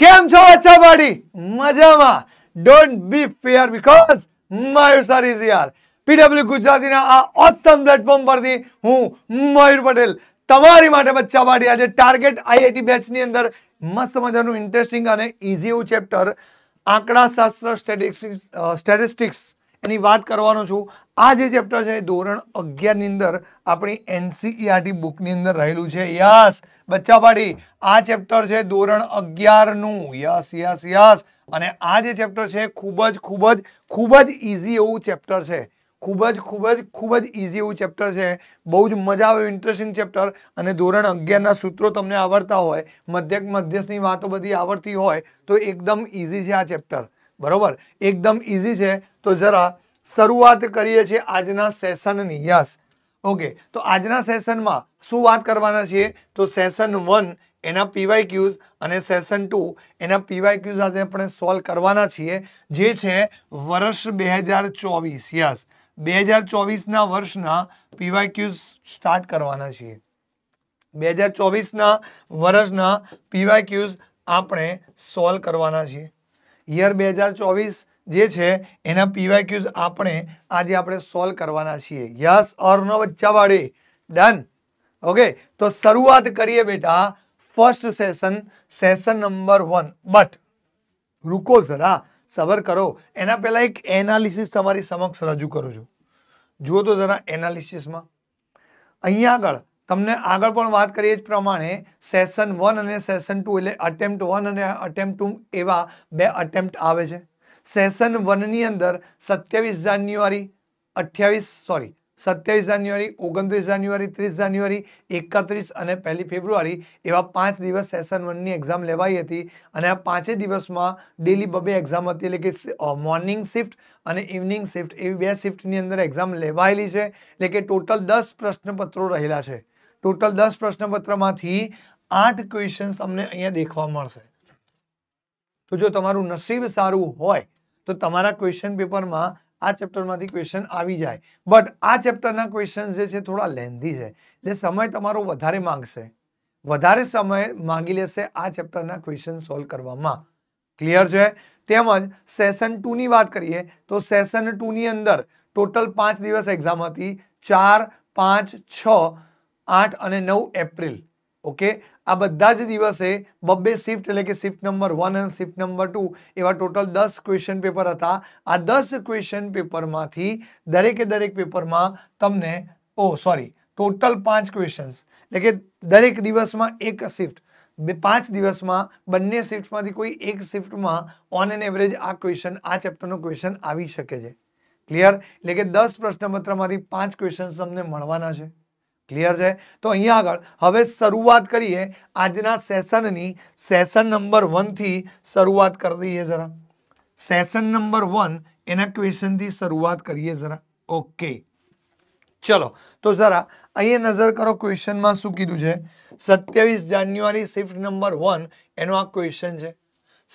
કેમ છો બચ્ચા પાડી મજામાં ડોન્ટ બી ફેર બીકોઝ મયુર સારી યાર પીડબ્લ્યુ ગુજરાતીના આ ઓસમ પ્લેટફોર્મ પરથી હું મયુર પટેલ તમારી માટે બચ્ચા પાડી આજે ટાર્ગેટ આઈઆઈટી બેચની અંદર મસ્ત મજાનું ઇન્ટરેસ્ટિંગ અને ઇઝી એવું ચેપ્ટર આંકડાશાસ્ત્ર સ્ટેટિસ્ટિક્સ સ્ટેટિસ્ટિક્સ એની વાત કરવાનો છું આ જે ચેપ્ટર છે ધોરણ અગિયારની અંદર આપણી એનસીઈઆરટી બુકની e અંદર રહેલું છે યસ બચ્ચા પાડી આ ચેપ્ટર છે ધોરણ અગિયારનું યસ યસ યસ અને આ જે ચેપ્ટર છે ખૂબ જ ખૂબ જ ખૂબ જ ઇઝી એવું ચેપ્ટર છે ખૂબ જ ખૂબ જ ખૂબ જ ઇઝી એવું ચેપ્ટર છે બહુ જ મજા આવે ઇન્ટરેસ્ટિંગ ચેપ્ટર અને ધોરણ અગિયારના સૂત્રો તમને આવડતા હોય મધ્યક મધ્યસ્થની વાતો બધી આવડતી હોય તો એકદમ ઇઝી છે આ ચેપ્ટર बरोबर एकदम इजी छे तो जरा सुरुवात કરીએ છે આજના સેશન નિયસ ઓકે તો આજના સેશનમાં શું વાત કરવાની છે તો સેશન 1 એના પીવાય ક્યુઝ અને સેશન 2 એના પીવાય ક્યુઝ આજે આપણે સોલ્વ કરવાના છે જે છે વર્ષ 2024 યસ 2024 ના વર્ષના પીવાય ક્યુઝ સ્ટાર્ટ કરવાના છે 2024 ના વર્ષના પીવાય ક્યુઝ આપણે સોલ્વ કરવાના છે ईयर बेहजार चौबीस जे है एना पीवाई आप आज आप सॉल्व करवा छे यस और न बच्चावाड़े डन ओके तो शुरुआत करिए बेटा first session session number one but रुको जरा सबर करो एना पे एक एनालिस्टरी रजू करूच जुओ तो जरा एनालिस में अँ आग તમને આગળ પણ વાત કરીએ જ પ્રમાણે સેશન વન અને સેશન ટુ એટલે અટેમ્પ્ટ વન અને અટેમ્પ્ટ ટુ એવા બે અટેમ્પ્ટ આવે છે સેશન વનની અંદર સત્યાવીસ જાન્યુઆરી અઠ્યાવીસ સોરી સત્યાવીસ જાન્યુઆરી ઓગણત્રીસ જાન્યુઆરી ત્રીસ જાન્યુઆરી એકત્રીસ અને પહેલી ફેબ્રુઆરી એવા પાંચ દિવસ સેશન વનની એક્ઝામ લેવાઈ હતી અને આ પાંચે દિવસમાં ડેલી બબે એક્ઝામ હતી એટલે કે મોર્નિંગ શિફ્ટ અને ઇવનિંગ શિફ્ટ એવી બે શિફ્ટની અંદર એક્ઝામ લેવાયેલી છે એટલે કે ટોટલ દસ પ્રશ્નપત્રો રહેલા છે ટોટલ 10 પ્રશ્નપત્રમાંથી 8 ક્વેશ્ચન્સ અમને અહીંયા દેખવા મળશે તો જો તમારું નસીબ સારું હોય તો તમારું ક્વેશ્ચન પેપરમાં આ ચેપ્ટરમાંથી ક્વેશ્ચન આવી જાય બટ આ ચેપ્ટરના ક્વેશ્ચન્સ જે છે થોડા લેન્ધી છે એટલે સમય તમારો વધારે માંગશે વધારે સમય માંગી લેશે આ ચેપ્ટરના ક્વેશ્ચન સોલ્વ કરવામાં ક્લિયર છે તેમ જ સેશન 2 ની વાત કરીએ તો સેશન 2 ની અંદર ટોટલ 5 દિવસ एग्जामમાંથી 4 5 6 8 અને 9 એપ્રિલ ઓકે આ બધા જ દિવસે બબ્બે શિફ્ટ એટલે કે શિફ્ટ નંબર 1 અને શિફ્ટ નંબર 2 એવા ટોટલ 10 ક્વેશ્ચન પેપર હતા આ 10 ક્વેશ્ચન પેપરમાંથી દરેક દરેક પેપરમાં તમને ઓ સોરી ટોટલ 5 ક્વેશ્ચન્સ એટલે કે દરેક દિવસમાં એક શિફ્ટ 5 દિવસમાં બંને શિફ્ટ્સમાંથી કોઈ એક શિફ્ટમાં ઓન એન એવરેજ આ ક્વેશ્ચન આ ચેપ્ટરનો ક્વેશ્ચન આવી શકે છે ક્લિયર એટલે કે 10 પ્રશ્નપત્રમાંથી 5 ક્વેશ્ચન્સ અમને મળવાના છે क्लियर है तो अँ आग हम शुरुआत करिए आज सेशन सेशन नंबर वन थी शुरुआत कर दी है जरा सेशन नंबर वन एना क्वेश्चन की शुरुआत करिए जरा ओके चलो तो जरा अँ नजर करो क्वेश्चन में शू कीधु सत्यावीस जान्युआरी शिफ्ट नंबर वन एन आ क्वेश्चन है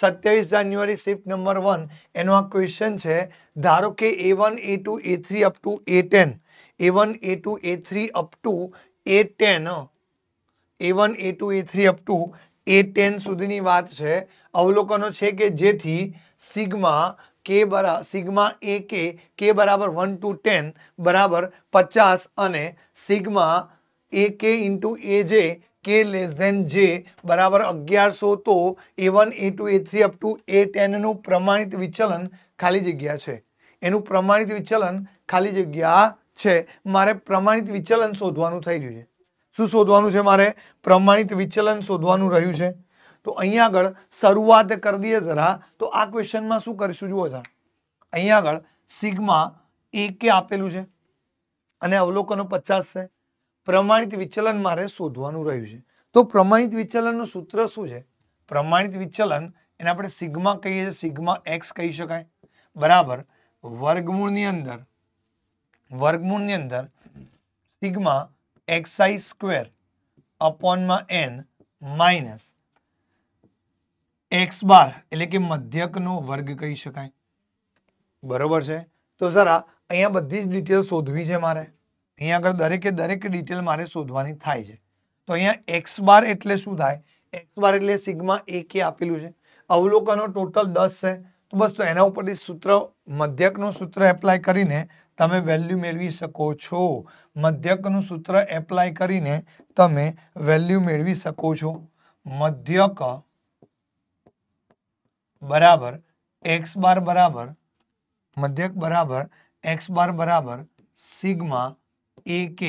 सत्यावीस जान्युआरी शिफ्ट नंबर वन एन आ क्वेश्चन है धारो कि A one A two A three up to A ten A one A two A three up to A ten A one A two A three up to A ten સુધીની વાત છે અવલોકનો છે કે જેથી સિગ્મા કે બરા sigma એ કે કે બરાબર વન ટુ ટેન બરાબર પચાસ અને સિગ્મા એ કે ઇન્ટુ એ જે કે લેસ ધેન જે બરાબર અગિયારસો તો A one A two A three up to A ટેનનું પ્રમાણિત વિચલન ખાલી જગ્યા છે એનું પ્રમાણિત વિચલન ખાલી જગ્યા છે મારે પ્રમાણિત વિચલન શોધવાનું થઈ રહ્યું છે શું શોધવાનું છે મારે પ્રમાણિત વિચલન શોધવાનું રહ્યું છે તો અહીંયા આગળ શરૂઆત કરી દઈએ જરા તો આ ક્વેશ્ચનમાં શું કરીશું જુઓ જરા અહીંયા આગળ સિગ્મા એ આપેલું છે અને અવલોકનો પચાસ છે પ્રમાણિત વિચલન મારે શોધવાનું રહ્યું છે તો પ્રમાણિત વિચલનનું સૂત્ર શું છે પ્રમાણિત વિચલન એને આપણે સિગ્મા કહીએ છીએ સિગ્મા એક્સ કહી શકાય બરાબર વર્ગમૂળની અંદર वर्गमूल ની અંદર સિગ્મા xi² / માં n - x̅ એટલે કે મધ્યક નો વર્ગ કહી શકાય બરોબર છે તો સર આયા બધી જ ડિટેલ સોધવી છે મારે અહીંયા દરેક દરેક ડિટેલ મારે સોધવાની થાય છે તો અહીંયા x̅ એટલે શું થાય x̅ એટલે સિગ્મા ak આપેલું છે અવલોકનો ટોટલ 10 છે તો બસ તો એના ઉપરનું સૂત્ર मध्यक નું સૂત્ર એપ્લાય કરીને તમે વેલ્યુ મેળવી શકો છો. મધ્યક નું સૂત્ર એપ્લાય કરીને તમે વેલ્યુ મેળવી શકો છો. મધ્યક = x બાર = મધ્યક = x bar = sigma ak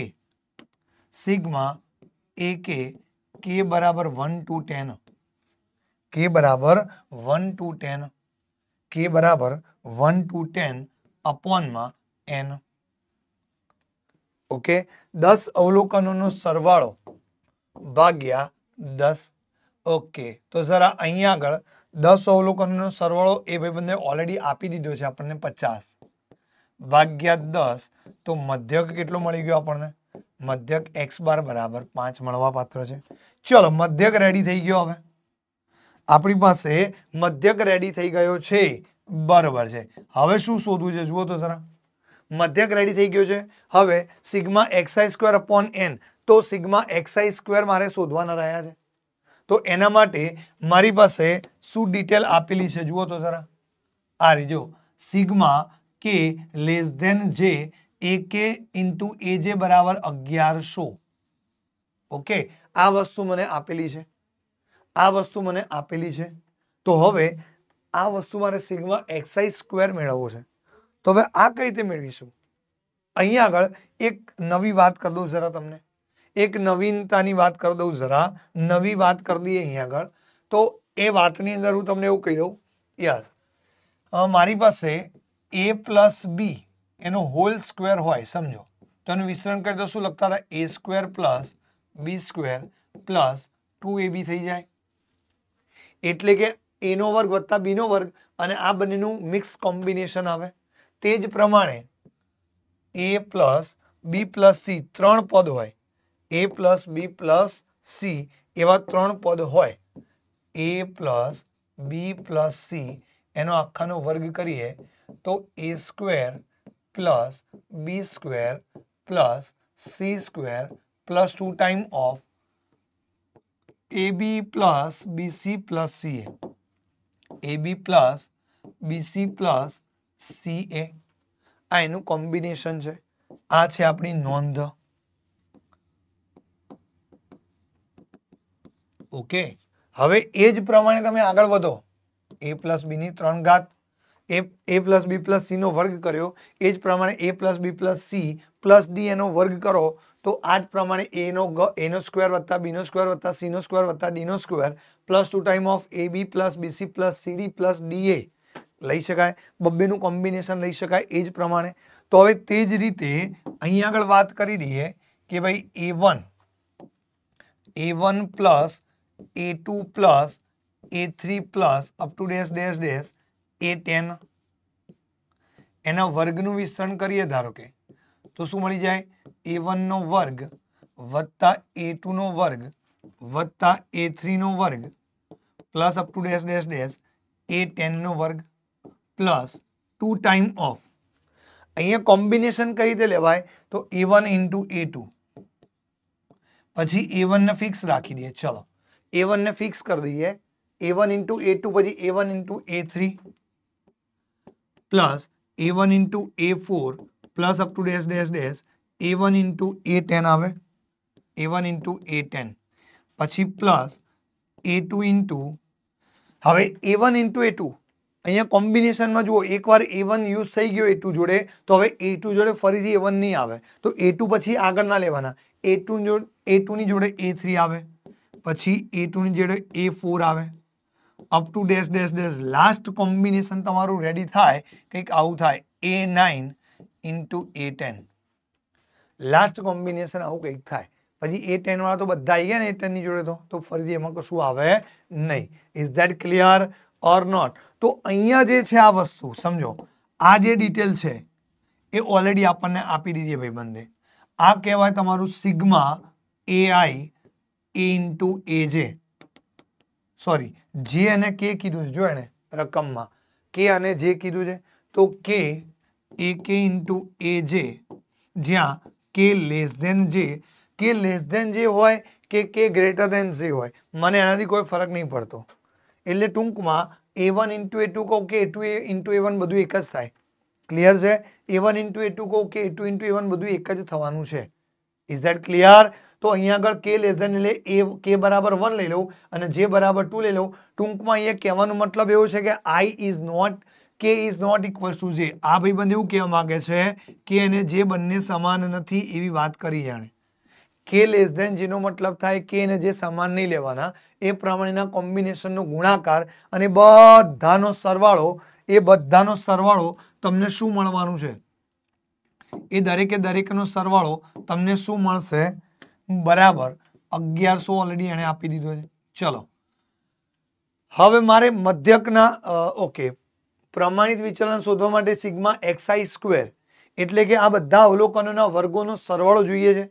sigma ak k = 1 2 10 k = 1 2 10 કે બરાબર વન ટુ ટેન અપોનમાં એન ઓકે દસ અવલોકનોનો સરવાળો ભાગ્યા દસ ઓકે તો જરા અહીંયા આગળ દસ અવલોકનોનો સરવાળો એ ભાઈબંધને ઓલરેડી આપી દીધો છે આપણને પચાસ ભાગ્યા દસ તો મધ્યક કેટલો મળી ગયો આપણને મધ્યક એક્સ બાર બરાબર પાંચ મળવા પાત્ર છે ચલો મધ્યક રેડી થઈ ગયો હવે આપણી પાસે મધ્યક રેડી થઈ ગયો છે બરાબર છે હવે શું શોધવું છે જુઓ તો જરા મધ્યક રેડી થઈ ગયો છે હવે સિગ્મા એક્સઆઈ સ્ક્વેર અપોન એન તો સિગ્મા એક્સઆઈ સ્ક્વેર મારે શોધવાના રહ્યા છે તો એના માટે મારી પાસે શું ડિટેલ આપેલી છે જુઓ તો જરા આ રીજો સિગ્મા કે લેસ ધેન જે એ કે ઇન્ટુ એ જે બરાબર અગિયારસો ઓકે આ વસ્તુ મને આપેલી છે આ વસ્તુ મને આપેલી છે તો હવે આ વસ્તુ મારે સિગ્મા એક્સાઇઝ સ્ક્વેર મેળવવો છે તો હવે આ કઈ રીતે મેળવીશું અહીંયા આગળ એક નવી વાત કરી દઉં જરા તમને એક નવીનતાની વાત કરી દઉં જરા નવી વાત કરી દઈએ અહીંયા આગળ તો એ વાતની અંદર હું તમને એવું કહી દઉં યસ મારી પાસે એ પ્લસ બી એનો હોલ સ્ક્વેર હોય સમજો તો એનું વિસ્તરણ કરી દો શું લખતા હતા A square plus B square plus two A B થઈ જાય એટલે કે એનો વર્ગ વત્તા બીનો વર્ગ અને આ બંનેનું મિક્સ કોમ્બિનેશન આવે તે જ પ્રમાણે A plus B plus C ત્રણ પદ હોય A plus B plus C એવા ત્રણ પદ હોય A plus B plus C એનો આખાનો વર્ગ કરીએ તો A square plus B square plus C square plus two time of A B plus BC plus C A A B plus BC plus C A આ એનું combination છે આ છે આપણી નોંધ ઓકે હવે એ જ પ્રમાણે તમે આગળ વધો એ પ્લસ બી ની ત્રણ ઘાત એ A plus B plus C નો વર્ગ કર્યો એ જ પ્રમાણે A plus B plus C plus D એનો વર્ગ કરો તો આ જ પ્રમાણે a નો a^2 + b^2 + c^2 + d^2 + 2 time of ab + bc + cd + da લઈ શકાય બબ્બે નું કોમ્બિનેશન લઈ શકાય એ જ પ્રમાણે તો હવે તે જ રીતે અહીં આગળ વાત કરી દઈએ કે ભાઈ a1 a1 + a2 + a3 + up to --- a10 એના વર્ગનું વિસ્તરણ કરીએ ધારો કે તો શું મળી જાય ए वन नो वर्ग वत्ता ए टू नो वर्ग वत्ता ए थ्री नो वर्ग plus up to dash dash dash a ten नो वर्ग प्लस टू टाइम ऑफ अहियाँ कॉम्बिनेशन कई रीते लेवाय तो a one into a two p a one ने फिक्स राखी दिए चलो ए वन ने फिक्स कर दी a one into a two p a one into a three plus a one into a four plus up to dash dash days a1 * a10 આવે a1 * a10 પછી + a2 * હવે a1 * a2 અહીંયા કોમ્બિનેશનમાં જુઓ એકવાર a1 use થઈ ગયો a2 જોડે તો હવે a2 જોડે ફરીથી a1 નહીં આવે તો a2 પછી આગળ ના લેવાના a2 ની જોડે a3 આવે પછી a2 ની જોડે a4 આવે અપ ટુ --- લાસ્ટ કોમ્બિનેશન તમારું રેડી થાય કઈક આવું થાય a9 * a10 लास्ट कॉम्बिनेशन आ कई थे पी ए टेन वाला तो बदा गया ए टेन जोड़े तो तो फरज कशु आए नही is that clear or not तो अह वस्तु समझो आज डिटेल है ऑलरेडी अपन ने आप दीजिए भाई बंदे आ कहवा sigma a i a into a j sorry j ने के कीधु जो है रकम में के जे कीधु तो के ए के इंटू ए जे ज्या કે લેસ દેન જે કે લેસ દેન જે હોય કે કે ગ્રેટર દેન જે હોય મને એનાથી કોઈ ફરક નહીં પડતો એટલે ટૂંકમાં a one into a two કહું કે a two a into a one બધું એક જ થાય ક્લિયર છે a one into a two કહું કે a two into a one બધું એક જ થવાનું છે ઇઝ ધેટ ક્લિયર તો અહીંયા આગળ કે લેસ દેન એટલે એ કે બરાબર વન લઈ લઉં અને જે બરાબર ટુ લઈ લઉં ટૂંકમાં અહીંયા કહેવાનો મતલબ એવો છે કે આઈ ઇઝ નોટ કે is not equal to j આ ભાઈબંધ એવું કહેવા માગે છે કે એને જે બંને સમાન નથી એવી વાત કરી જાણે કે લેસ ધેન જેનો મતલબ થાય કે એને જે સમાન નહીં લેવાના એ પ્રમાણેના કોમ્બિનેશનનો ગુણાકાર અને બધાનો સરવાળો એ બધાનો સરવાળો તમને શું મળવાનું છે એ દરેકે દરેકનો સરવાળો તમને શું મળશે બરાબર અગિયારસો ઓલરેડી એણે આપી દીધો છે ચલો હવે મારે મધ્યકના ઓકે પ્રમાણિત વિચલન શોધવા માટે સિગ્મા xi સ્ક્વેર એટલે કે આ બધા અવલોકનોના વર્ગોનો સરવાળો જોઈએ છે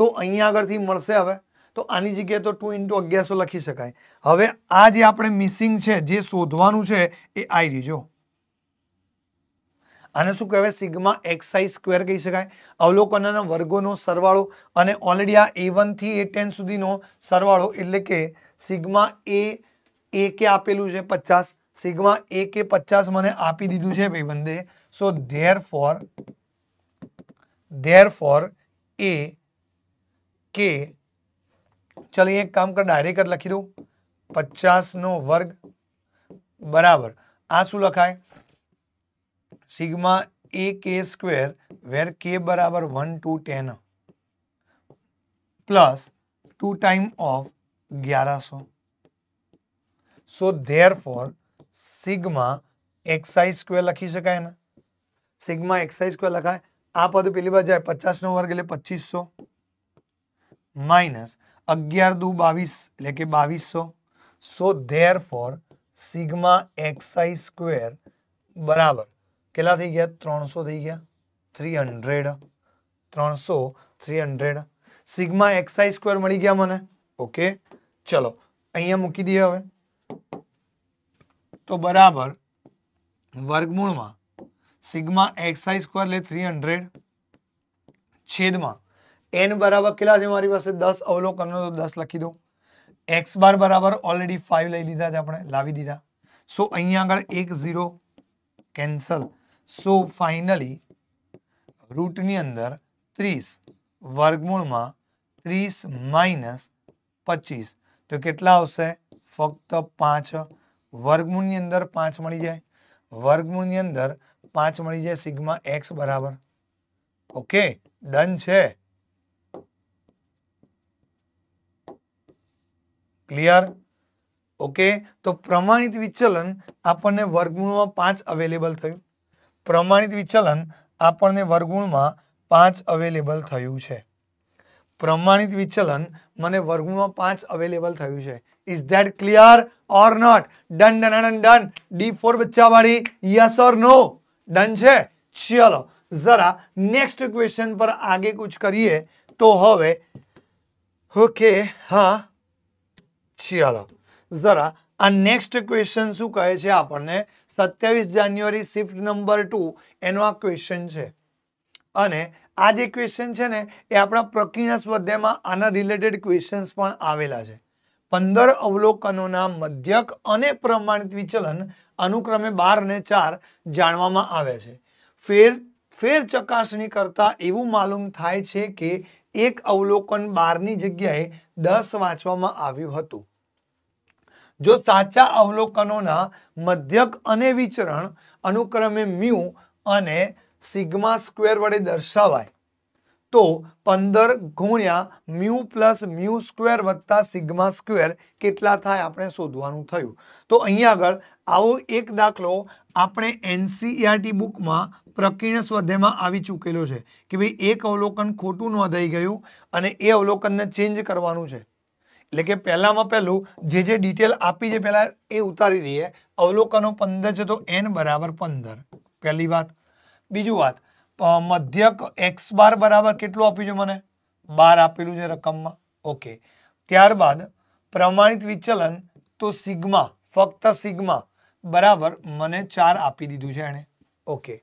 તો અહીંયા આગળથી મળશે હવે તો આની જગ્યા તો 2 * 1100 લખી શકાય હવે આ જે આપણે મિસિંગ છે જે શોધવાનું છે એ આવી જુઓ આને શું કહેવાય સિગ્મા xi સ્ક્વેર કહી શકાય અવલોકનોના વર્ગોનો સરવાળો અને ઓલરેડી આ a1 થી a10 સુધીનો સરવાળો એટલે કે સિગ્મા a a કે આપેલું છે 50 सिग्मा ए के पचास मैंने आप दीदे भाई बंदे सो धेर फोर धेर फोर ए के चलो एक काम कर डायरेक्ट लखी दू पचास नो वर्ग बराबर आ शू लखाए सीग्मा ए के स्क्वेर वेर के बराबर one two ten plus two time of ग्यारह so so therefore sigma x i square लिख ही सका है ना सिग्मा एक्स आई स्क्वायर लगा आप और पहली बार जाए 50 નો વર્ગ એટલે 2500 - 11 दू 22 એટલે કે 2200 so therefore sigma x i square બરાબર કેલા થઈ ગયા 300 થઈ ગયા 300 300 સિગ્મા એક્સ આઈ સ્ક્વેર મળી ગયા મને ઓકે ચલો અહીંયા મૂકી દી હવે तो बराबर वर्गमूल में सीग्मा एक्स आई स्क्वायर ले थ्री हंड्रेड छेद एन बराबर के मेरी पास दस अवलोकन तो दस लखी दो एक्स बार बराबर ऑलरेडी फाइव लाइ लीधा था अपने ला दीदा सो अँ आग एक जीरो कैंसल सो फाइनली रूटनी अंदर तीस वर्गमूल में तीस माइनस पच्चीस तो के फ्त पांच વર્ગમૂળની અંદર પાંચ મળી જાય વર્ગમૂળની અંદર પાંચ મળી જાય સિગ્મા એક્સ બરાબર ઓકે ડન છે ક્લિયર ઓકે તો પ્રમાણિત વિચલન આપણને વર્ગમૂળમાં પાંચ અવેલેબલ થયું પ્રમાણિત વિચલન આપણને વર્ગમૂળમાં પાંચ અવેલેબલ થયું છે પ્રમાણિત વિચલન મને વર્ગુણમાં પાંચ અવેલેબલ થયું છે Is that clear or not? Done, done, done, done. D4 બચ્ચા વાળી yes or no? Done છે ચલો જરા નેક્સ્ટ ક્વેશ્ચન પર આગે કુછ કરીએ તો હવે ઓકે હા ચલો જરા આ નેક્સ્ટ ક્વેશ્ચન શું કહે છે આપણને સત્યાવીસ જાન્યુઆરી શિફ્ટ નંબર ટુ એનો આ ક્વેશ્ચન છે અને આ જે ક્વેશ્ચન છે ને એ આપણા પ્રકિરણા સ્વાધ્યાયમાં આના રિલેટેડ ક્વેશ્ચન્સ પણ આવેલા છે પંદર અવલોકનોના મધ્યક અને પ્રમાણિત વિચલન અનુક્રમે બાર અને ચાર જાણવામાં આવે છે ફેર ફેર ચકાસણી કરતાં એવું માલુમ થાય છે કે એક અવલોકન બારની જગ્યાએ દસ વાંચવામાં આવ્યું હતું જો સાચા અવલોકનોના મધ્યક અને વિચરણ અનુક્રમે મ્યુ અને સિગ્મા સ્ક્વેર વડે દર્શાવાય તો પંદર ગુણ્યા મ્યુ પ્લસ મ્યુ સ્ક્વેર વત્તા સિગ્મા સ્ક્વેર કેટલા થાય આપણે શોધવાનું થયું તો અહીંયા આગળ આવો એક દાખલો આપણે એનસીઈઆરટી બુકમાં પ્રકીર્ણ સ્વાધ્યાયમાં આવી ચૂકેલો છે કે ભાઈ એક અવલોકન ખોટું નોંધાઈ ગયું અને એ અવલોકનને ચેન્જ કરવાનું છે એટલે કે પહેલામાં પહેલું જે જે ડિટેલ આપી છે પહેલાં એ ઉતારી દઈએ અવલોકનો પંદર છે તો એન બરાબર પંદર પહેલી વાત બીજું વાત મધ્યક એક્સ બાર બરાબર કેટલું આપ્યું છે મને બાર આપેલું છે રકમમાં ઓકે ત્યારબાદ પ્રમાણિત વિચલન તો સિગ્મા ફક્ત સિગ્મા બરાબર મને ચાર આપી દીધું છે એણે ઓકે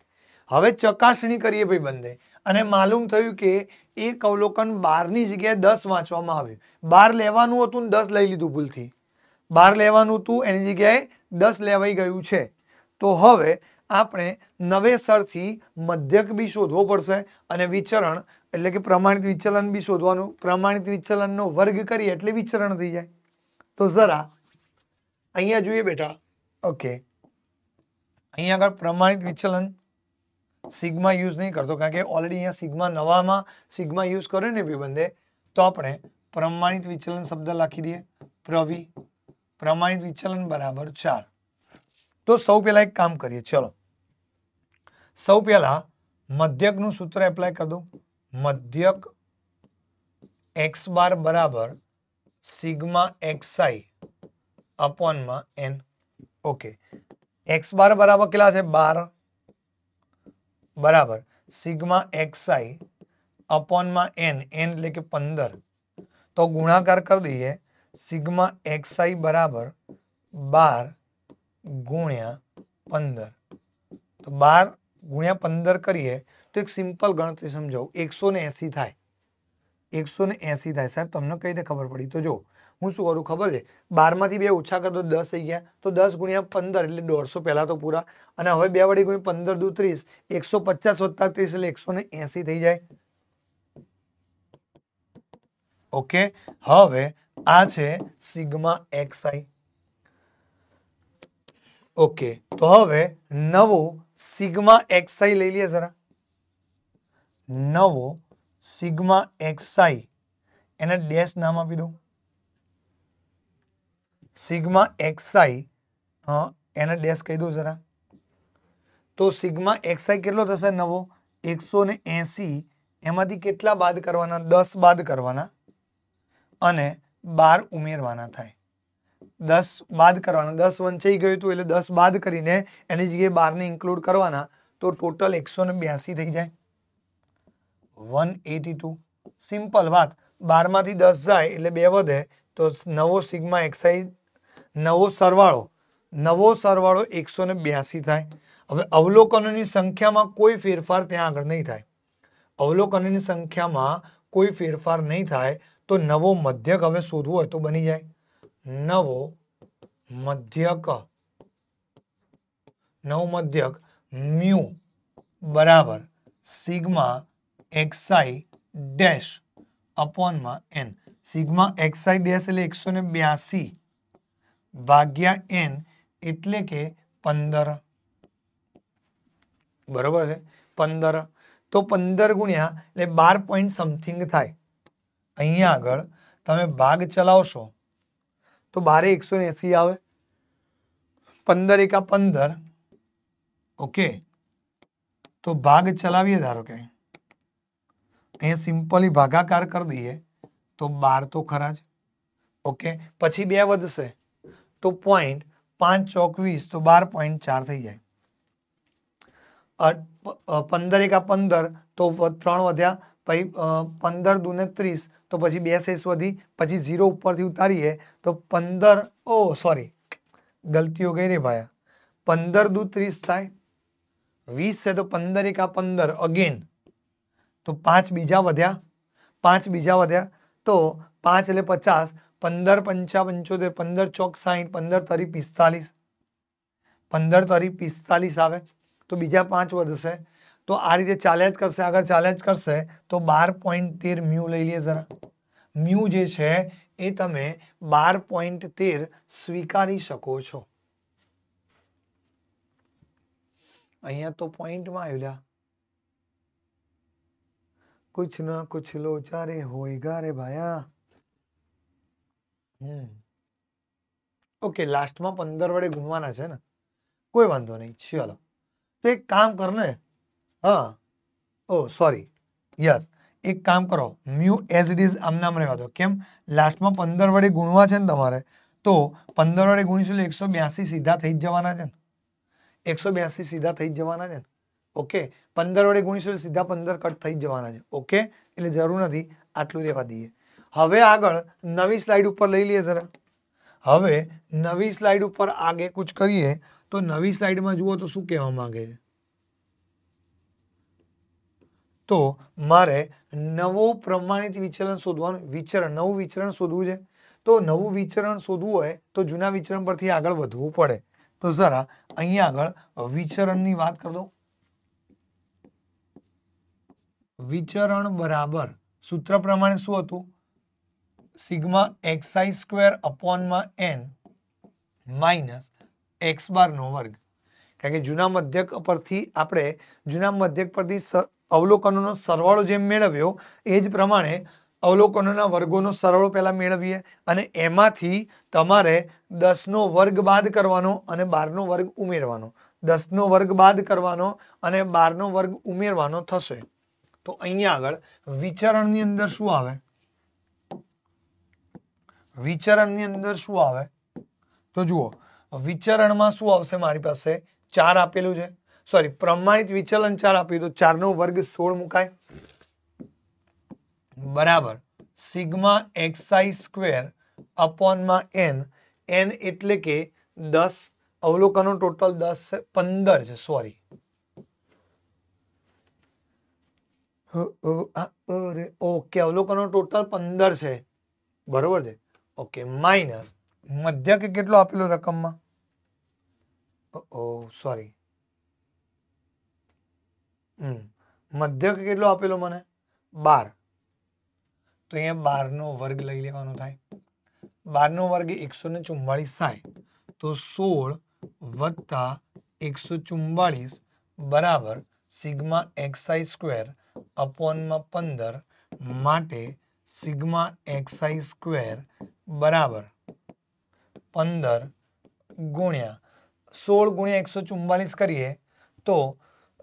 હવે ચકાસણી કરીએ ભાઈ બંને અને માલુમ થયું કે એક અવલોકન બારની જગ્યાએ દસ વાંચવામાં આવ્યું બાર લેવાનું હતું ને દસ લઈ લીધું ભૂલથી બાર લેવાનું હતું એની જગ્યાએ દસ લેવાઈ ગયું છે તો હવે આપણે નવેસરથી મધ્યક બી શોધવો પડશે અને વિચરણ એટલે કે પ્રમાણિત વિચલન બી શોધવાનું પ્રમાણિત વિચલનનો વર્ગ કરીએ એટલે વિચરણ થઈ જાય તો જરા અહીંયા જોઈએ બેટા ઓકે અહીંયા આગળ પ્રમાણિત વિચલન સિગ્મા યુઝ નહીં કરતો કારણ કે ઓલરેડી અહીંયા સિગ્મા નવામાં સિગ્મા યુઝ કર્યો ને બંદે તો આપણે પ્રમાણિત વિચલન શબ્દ લખી દઈએ પ્રવી પ્રમાણિત વિચલન બરાબર ચાર तो सौ पहला एक काम करिए चलो सौ पहला मध्यक न सूत्र एप्लाय कर दो मध्यक एक्स बार बराबर सीग्मा एक्स आई अपॉन म एन ओके एक्स बार बराबर के बार बराबर सीग्मा एक्स आई अपॉन म एन एन लेके पंदर तो गुणाकार कर दिए सिग्मा एक्स आई बराबर बार गुणा 15 तो 12 * 15 करिए तो एक सिंपल गणित ही समझो 180 થાય 180 થાય સાહેબ તમને કઈ દે ખબર પડી તો જો હું શું કરું ખબર દે 12 માંથી 2 ઉછા કર તો 10 આવી ગયા તો 10 * 15 એટલે 150 પેલા તો પૂરા અને હવે 2 વાળી * 15 = 30 150 + 30 એટલે 180 થઈ જાય ઓકે હવે આ છે સિગ્મા xi ઓકે તો હવે નવો સિગ્મા એક્સઆઈ લઈ લઈએ જરા નવો સિગ્મા એક્સઆઈ એને ડેશ નામ આપી દઉં સિગ્મા એક્સઆઈ એને ડેશ કહી દઉં જરા તો સિગ્મા એક્સઆઈ કેટલો થશે નવો એકસો ને એંસી એમાંથી કેટલા બાદ કરવાના દસ બાદ કરવાના અને બાર ઉમેરવાના થાય દસ બાદ કરવાના દસ વંચાઈ ગયું હતું એટલે દસ બાદ કરીને એની જગ્યાએ બારને ઇન્ક્લુડ કરવાના તો ટોટલ એકસો બ્યાસી થઈ જાય વન એટી ટુ સિમ્પલ વાત બારમાંથી દસ જાય એટલે બે વધે તો નવો સિગ્મા એક્સાઈ નવો સરવાળો નવો સરવાળો એકસો બ્યાસી થાય હવે અવલોકનોની સંખ્યામાં કોઈ ફેરફાર ત્યાં આગળ નહીં થાય અવલોકનોની સંખ્યામાં કોઈ ફેરફાર નહીં થાય તો નવો મધ્યક હવે શોધવો હોય તો બની જાય નવો મધ્યક નવ મધ્યક મ્યુ બરાબર સિગ્મા એક્સાઈ ડેશ અપોનમાં એન સિગ્મા એક્સાઈ ડેશ એટલે એકસો ને બ્યાસી ભાગ્યા એન એટલે કે પંદર બરોબર છે પંદર તો પંદર ગુણ્યા એટલે બાર પોઈન્ટ સમથિંગ થાય અહીંયા આગળ તમે ભાગ ચલાવશો तो बारह एक सौ एसी आवे पंदर एक पंदर ओके तो भाग चलाए धारो के सीम्पली भागाकार कर दी है तो बार तो खराज ओके पी से तो पॉइंट पांच चौकवीस तो बार पॉइंट चार थी जाए पंदर एक पंदर तो त्रन पंदर दू ने तीस तो પછી 2 સે સ વધી પછી 0 ઉપર થી ઉતારીએ તો 15 ઓ સોરી ગલતી हो ગઈ રે ભાયા 15 * 2 = 30 થાય 20 છે તો 15 * 1 = 15 अगेन તો 5 બીજા વધ્યા 5 બીજા વધ્યા તો 5 * 10 = 50 15 * 5 = 75 15 * 4 = 60 15 * 3 = 45 15 * 3 = 45 આવે તો બીજા 5 વધશે तो आ रीते चालेज करते अगर चालेज करते तो बार पॉइंटर म्यू लै लीए जरा म्यू जो है ये ते बार पॉइंटर स्वीकारी सको अहियाँ तो पॉइंट में आया कुछ ना कुछ लो चारे होएगा रे भाया ओके हम्म। लास्ट में पंदर वड़े घूमवाना है कोई बाधो नहीं चलो तो एक काम कर हां ओ सॉरी यस एक काम करो म्यू एज इट इज आम नाम रहवा दो केम लास्ट में 15 વડે ગુણવા છે ને તમારે તો 15 વડે ગુણશો તો 182 સીધા થઈ જવાના છે ને 182 સીધા થઈ જવાના છે ને ઓકે 15 વડે ગુણશો તો સીધા 15 કટ થઈ જવાના છે ઓકે એટલે જરૂર નથી આટલું રેવા દઈએ હવે આગળ નવી સ્લાઇડ ઉપર લઈ લઈએ जरा હવે નવી સ્લાઇડ ઉપર આગળ કૂચ કરીએ તો નવી સ્લાઇડમાં જુઓ તો શું કહેવા માંગે છે તો મારે નવો પ્રમાણિત વિચલન શોધવાનો છે વિચરણ નવો વિચરણ શોધવું છે તો નવો વિચરણ શોધવો હોય તો જૂના વિચરણ પરથી આગળ વધવું પડે તો સરા અહીંયા આગળ વિચરણની વાત કર દો વિચરણ બરાબર સૂત્ર પ્રમાણે શું હતું સિગ્મા xi² / માં n - x બાર નો વર્ગ કારણ કે જૂના મધ્યક ઉપરથી આપણે જૂના મધ્યક પરથી સ અવલોકનોનો સરવાળો જેમ મેળવ્યો એ જ પ્રમાણે અવલોકનોના વર્ગોનો સરવાળો પહેલાં મેળવીએ અને એમાંથી તમારે દસનો વર્ગ બાદ કરવાનો અને બારનો વર્ગ ઉમેરવાનો દસનો વર્ગ બાદ કરવાનો અને બારનો વર્ગ ઉમેરવાનો થશે તો અહીંયા આગળ વિચરણની અંદર શું આવે વિચરણની અંદર શું આવે તો જુઓ વિચરણમાં શું આવશે મારી પાસે ચાર આપેલું છે સોરી પ્રમાણિત વિચલન ચાર આપ્યું તો ચારનો વર્ગ સોળ મુકાય બરાબર સિગ્મા એક્સઆઈ સ્ક્વેર અપોનમાં એન એન એટલે કે દસ અવલોકનો ટોટલ દસ છે પંદર છે સોરી ઓકે અવલોકનો ટોટલ પંદર છે બરોબર છે ઓકે માઇનસ કે કેટલો આપેલો રકમમાં ઓ સોરી 嗯 माध्यक केटो अपेलो माने 12 तो यहां 12 નો વર્ગ લઈ લેવાનો થાય 12 નો વર્ગ 144 થાય તો 16 + 144 = सिग्मा x² / 15 માટે सिग्मा x² = 15 * 16 * 144 કરીએ તો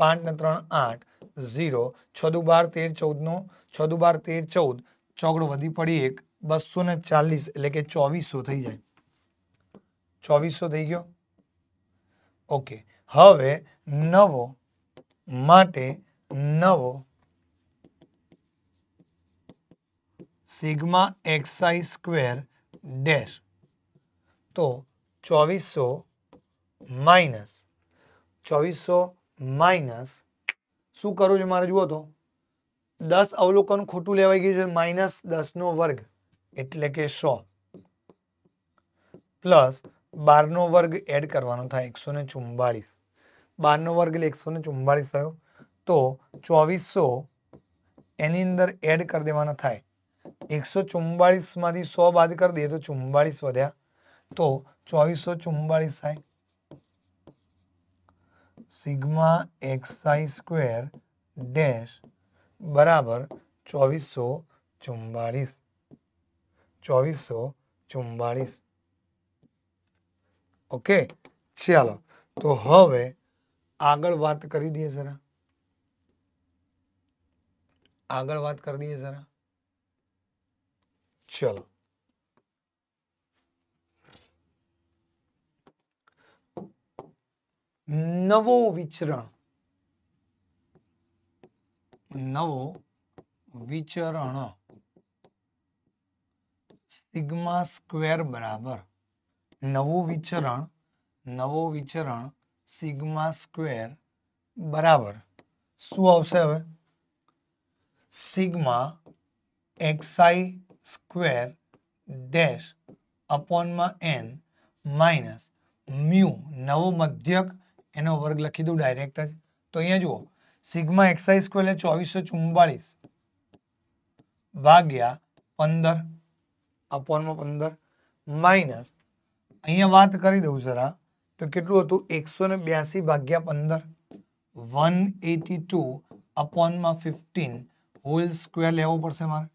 538062121314 62121314 चौगुनु वृद्धि पड़ी 1 240 એટલે કે 2400 થઈ જાય 2400 દેઈ ગયો ઓકે હવે નવો માટે નવો સિગ્મા xi સ્ક્વેર ડેશ તો 2400 માઈનસ 2400 માઇનસ શું કરવું છે મારે જુઓ તો દસ અવલોકન ખોટું લેવાઈ ગયું છે માઇનસ દસનો વર્ગ એટલે કે સો પ્લસ બારનો વર્ગ એડ કરવાનો થાય એકસો ને ચુમ્બાળીસ બારનો વર્ગ એટલે એકસો ને ચુમ્બાળીસ થયો તો ચોવીસો એની અંદર એડ કરી દેવાના થાય એકસો ચુમ્બાળીસમાંથી સો બાદ કરી દઈએ તો ચુમ્બાળીસ વધ્યા તો ચોવીસો ચુમ્બાળીસ થાય sigma x i square dash बराबर चौबीस सौ चुम्बालीस चौबीस सौ चुम्बालीस ओके चलो तो हमें आग बात कर दिए जरा आग बात कर दिए जरा चलो नवो विचरण नवो विचरण सिग्मा स्क्वेर बराबर नवो विचरण नवो विचरण सिग्मा स्क्वेर बराबर शु आव sigma x i square dash upon में एन माइनस म्यू नवो मध्यक એનો વર્ગ લખી દઉં ડાયરેક્ટ જ તો અહીંયા જુઓ સિગ્મા x² લે 2444 ભાગ્યા 15 અપોન માં 15 માઈનસ અહીંયા વાત કરી દઉં સરા તો કેટલું હતું 182 ભાગ્યા 15 182 અપોન માં 15 હોલ સ્ક્વેર લેવો પડશે માર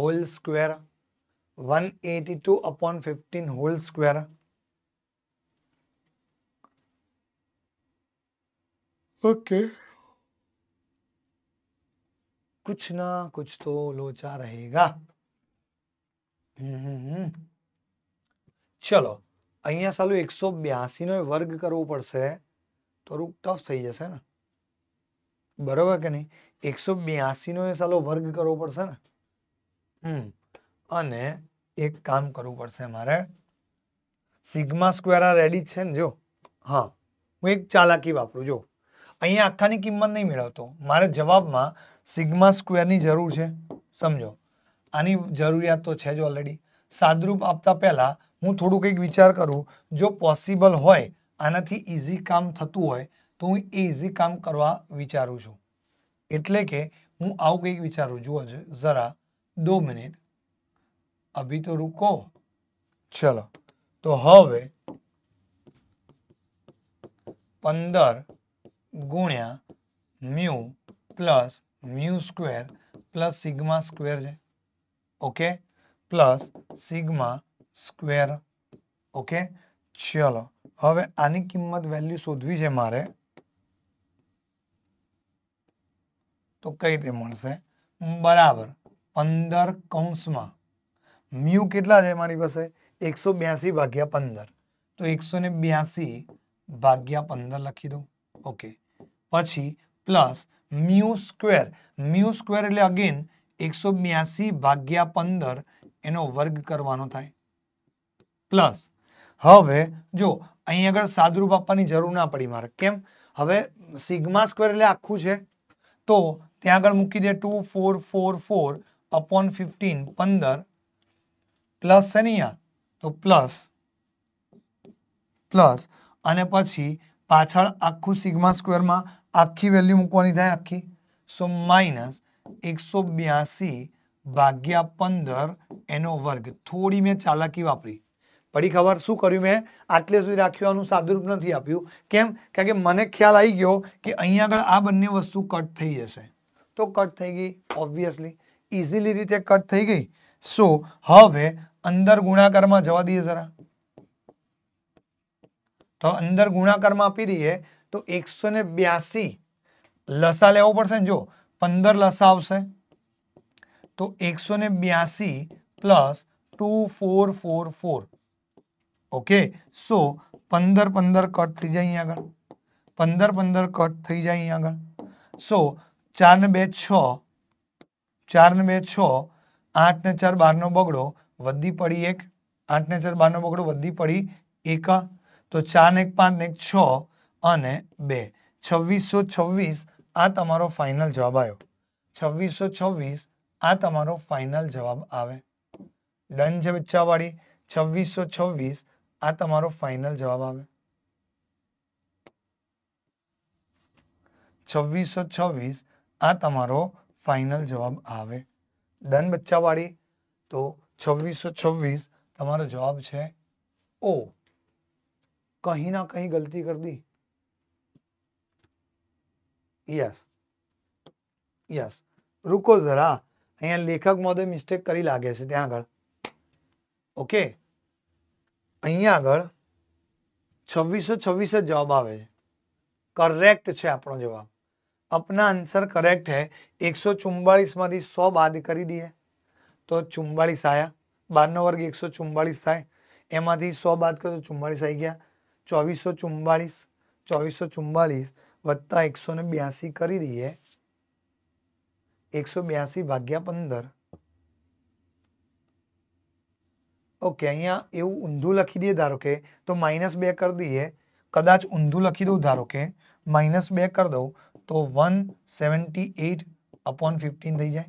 whole square 182 upon 15 whole square okay कुछ ना कुछ तो लोचा रहेगा चलो अहिया सालो एक सौ बयासी ना वर्ग करव पड़ से तो रूप टफ थी जैसे ना बराबर के नहीं एक सौ बयासी नो सालो वर्ग करव पड़ से ना हम्म अने एक काम करव पड़ से मारे सिग्मा स्क्वेर रेडी है जो हाँ हूँ एक चालाकी वापरू जो અહીંયા આખાની કિંમત નહીં મેળવતો મારે જવાબમાં સિગ્મા સ્ક્વેરની જરૂર છે સમજો આની જરૂરિયાત તો છે જ ઓલરેડી સાદરૂપ આપતા પહેલાં હું થોડું કંઈક વિચાર કરું જો પોસિબલ હોય આનાથી ઇઝી કામ થતું હોય તો હું એ ઇઝી કામ કરવા વિચારું છું એટલે કે હું આવું કંઈક વિચારું જુઓ જરા દો મિનિટ અભી તો રૂકો ચલો તો હવે પંદર गुण्या mu plus mu square plus sigma square है okay plus sigma square okay चलो हम आमत वेल्यू शोधवी है मार तो कई रीते मैं बराबर पंदर कौश में म्यू के मेरी पास एक सौ ब्यासी भाग्या पंदर तो एक सौ ब्यासी भाग्या पंदर लखी दू ओके okay. પછી plus mu square mu square એટલે અગેન એકસો બ્યાસી ભાગ્યા પંદર એનો વર્ગ કરવાનો થાય પ્લસ હવે જો અહીં આગળ સાદુરૂપ આપવાની જરૂર ના પડી મારે કેમ હવે સિગ્મા સ્ક્વેર એટલે આખું છે તો ત્યાં આગળ મૂકી દે two four four four upon fifteen પંદર પ્લસ છે નહીં તો પ્લસ પ્લસ અને પછી પાછળ આખું સિગ્મા સ્ક્વેરમાં આખી વેલ્યુ મૂકવાની થાય આખી સો માઈનસ 182 ભાગ્યા 15 એનો વર્ગ થોડી મે ચાલાકી વાપરી પડી ખબર શું કર્યું મે આટલે સુધી રાખીવાનું સાદું રૂપ નથી આપ્યું કેમ કારણ કે મને ખ્યાલ આવી ગયો કે અહીં આગળ આ બંને વસ્તુ કટ થઈ જશે તો કટ થઈ ગઈ ઓબવિયસલી ઈઝીલી રીતે કટ થઈ ગઈ સો હવે અંદર ગુણાકારમાં જવા દઈએ સરા તો અંદર ગુણાકારમાં આપી દેઈએ तो एक सौ ब्यासी लसा लेव पड़ से जो पंदर लसा आ तो एक सौ ब्यासी plus two four four four okay so पंदर पंदर कट थी जाए अँ आग पंदर पंदर कट थी जाए अँ आग सो चार ने बे छ चार ने बे छ आठ ने चार बार ना बगड़ो वी पड़ी एक आठ ने चार बार ना बगड़ो वी पड़ी एक तो चार ने एक पांच ने एक छ અને 2 2622 આ તમારો ફાઇનલ જવાબ આવ્યો 2622 આ તમારો ફાઇનલ જવાબ આવે डन છે બચ્ચા વાળી 2622 આ તમારો ફાઇનલ જવાબ આવે 2622 આ તમારો ફાઇનલ જવાબ આવે डन બચ્ચા વાળી તો 2622 તમારો જવાબ છે ઓ કહી ના કહી ગલતી કરી દી yes yes रुको जरा અહીંયા લેખક મોડે મિસ્ટેક કરી લાગે છે ત્યાં આગળ ઓકે અહીં આગળ 26 26 જ જવાબ આવે છે करेक्ट છે આપણો જવાબ apna answer correct है 144 માંથી 100 બાદ કરી દઈએ તો 44 આયા 12 નો વર્ગ 144 થાય એમાંથી 100 બાદ કરો તો 44 આવી ગયા 2444 2444 + 182 કરી દઈએ 182 ભાગ્યા 15 ઓકે અહીંયા એવું ઉંધું લખી દઈએ ધારો કે તો -2 કરી દઈએ કદાચ ઉંધું લખી દઉં ધારો કે -2 કરી દઉં તો 178 / 15 થઈ જાય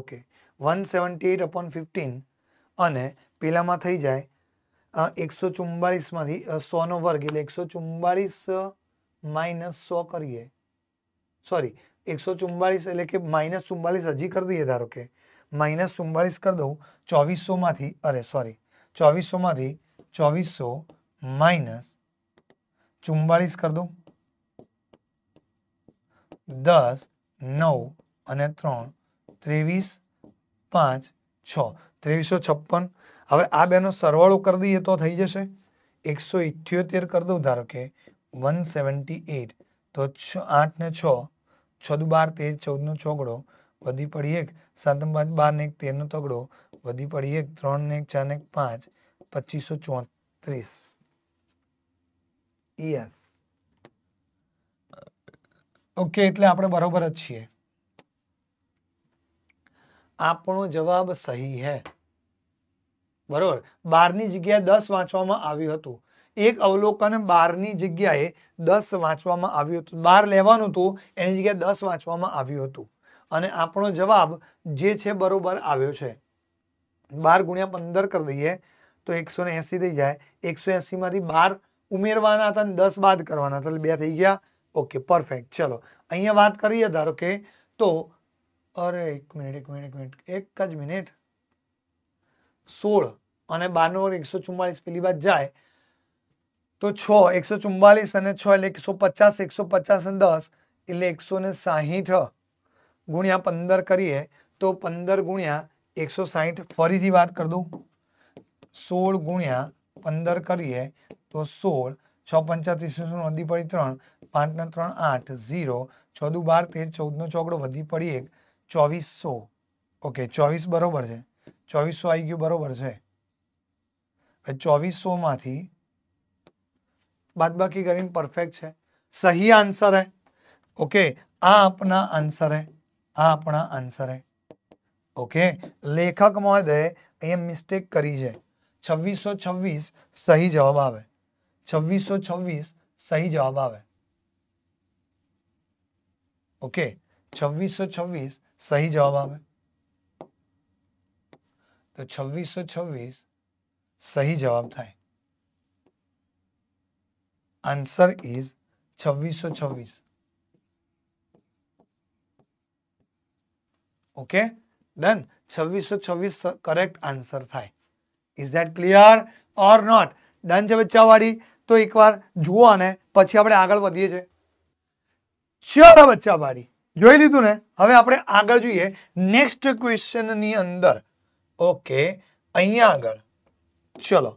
ઓકે 178 / 15 અને પેલામાં થઈ જાય 144 માંથી 100 નો વર્ગ એટલે 144 માઇનસ સો કરીએ સોરી એકસો ચુમ્બાળીસ એટલે કે માઇનસ ચુમ્બાળીસ હજી કરી દઈએ ધારો કે માઇનસ ચુમ્બાળીસ કરી દઉં ચોવીસોમાંથી અરે સોરી ચોવીસોમાંથી ચોવીસો માઇનસ ચુમ્બાળીસ કરી દઉં દસ નવ અને ત્રણ ત્રેવીસ પાંચ છ ત્રેવીસો છપ્પન હવે આ બેનો સરવાળો કરી દઈએ તો થઈ જશે એકસો ઇઠ્યોતેર કરી દઉં ધારો કે વન સેવન્ટી એટ તો છ આઠ ને છ છદુ બાર તેર ચૌદનો ચોગડો વધી પડી એક સાતમ પાંચ બાર ને એક તેરનો તગડો વધી પડી એક ત્રણ ને એક ચાર ને એક પાંચ પચીસો ચોત્રીસ યસ ઓકે એટલે આપણે બરોબર જ છીએ આપણો જવાબ સહી હે બરોબર બારની જગ્યાએ દસ વાંચવામાં આવ્યું હતું એક અવલોકન બારની જગ્યાએ દસ વાંચવામાં આવ્યું હતું બાર લેવાનું હતું એની જગ્યાએ દસ વાંચવામાં આવ્યું હતું અને આપણો જવાબ જે છે બરોબર આવ્યો છે બાર ગુણ્યા પંદર કરી દઈએ તો એકસો ને એંસી થઈ જાય એકસો એંસીમાંથી બાર ઉમેરવાના હતા અને દસ બાદ કરવાના હતા એટલે બે થઈ ગયા ઓકે પરફેક્ટ ચલો અહીંયા વાત કરીએ ધારો કે તો અરે એક મિનિટ એક મિનિટ એક મિનિટ એક જ મિનિટ સોળ અને બારનો એકસો ચુમ્માળીસ પેલી બાદ જાય તો છ એકસો ચુમ્માલીસ અને છ એટલે એકસો પચાસ એકસો પચાસ અને દસ એટલે એકસો ને સાહીઠ ગુણ્યા પંદર કરીએ તો પંદર ગુણ્યા એકસો સાહીઠ ફરીથી વાત કરી દઉં સોળ ગુણ્યા પંદર કરીએ તો સોળ છ પંચા ત્રીસો વધી પડી ત્રણ પાંચના ત્રણ આઠ ઝીરો ચૌદ બાર તેર ચૌદનો ચોકડો વધી પડી એક ચોવીસો ઓકે ચોવીસ બરાબર છે ચોવીસો આવી ગયું બરાબર છે ચોવીસોમાંથી बाद बाकी करीन परफेक्ट है सही आंसर है ओके आ अपना आंसर है आ अपना आंसर है ओके लेखक महोदय अ मिस्टेक करी है छवीसो छवीस सही जवाब आए छवीसो छवीस सही जवाब आए ओके छवीसो छवीस सही जवाब आए तो छवीसो छवीस सही जवाब थे આન્સર ઇઝ છવ્વીસો છવ્વીસ ઓકે ડન છવ્વીસો છવ્વીસ કરેક્ટ આન્સર થાય is that clear or not done છે બચ્ચાવાળી તો એકવાર જુઓ અને પછી આપણે આગળ વધીએ છીએ ચલો બચ્ચાવાળી જોઈ લીધું ને હવે આપણે આગળ જોઈએ નેક્સ્ટ ક્વેશ્ચનની અંદર ઓકે અહીંયા આગળ ચલો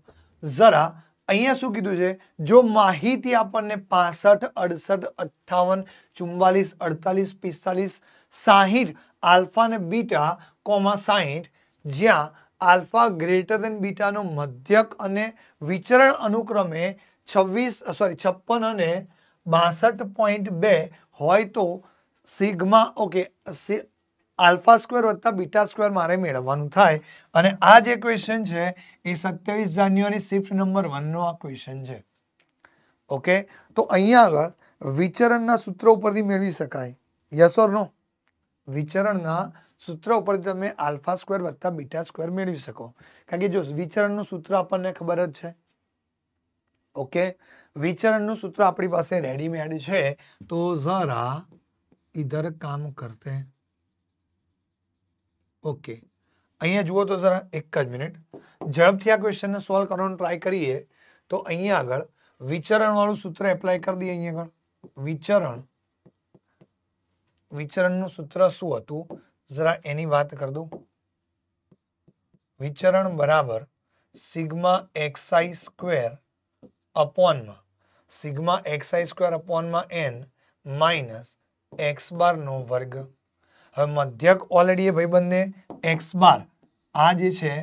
જરા અહીંયા શું કીધું છે જો માહિતી આપણને પાસઠ અડસઠ અઠ્ઠાવન ચુમ્બાલીસ અડતાલીસ પિસ્તાલીસ સાહીઠ આલ્ફા ને બીટા કોમા સાહીઠ જ્યાં આલ્ફા ગ્રેટર દેન બીટાનો મધ્યક અને વિચરણ અનુક્રમે છવ્વીસ સોરી છપ્પન અને બાસઠ પોઈન્ટ બે હોય તો સિગ્મા ઓકે આલ્ફા સ્ક્વેર વત્તા બીટા સ્ક્વેર મારે મેળવવાનું થાય અને આ જે ક્વેશ્ચન છે એ સત્યાવીસ જાન્યુઆરી શિફ્ટ નંબર વનનો આ ક્વેશ્ચન છે ઓકે તો અહીંયા આગળ વિચરણના સૂત્ર ઉપરથી મેળવી શકાય યસ ઓર નો વિચરણના સૂત્ર ઉપરથી તમે આલ્ફા સ્ક્વેર વત્તા બીટા સ્ક્વેર મેળવી શકો કારણ કે જો વિચરણનું સૂત્ર આપણને ખબર જ છે ઓકે વિચરણનું સૂત્ર આપણી પાસે રેડીમેડ છે તો જરા ઇધર કામ કરતે ओके અહિયાં જુઓ તો જરા એક ક જ મિનિટ જલ્દી આ ક્વેશ્ચન ને સોલ્વ કરવાનો ટ્રાય કરીએ તો અહિયાં આગળ વિચરણ વાળું સૂત્ર એપ્લાય કરી દી અહિયાં આગળ વિચરણ વિચરણ નું સૂત્ર શું હતું જરા એની વાત કર દઉં વિચરણ બરાબર sigma xi² / sigma xi² / n - x bar નો વર્ગ હવે મધ્યક ઓલરેડી એ બંને એક્સ બાર આ જે છે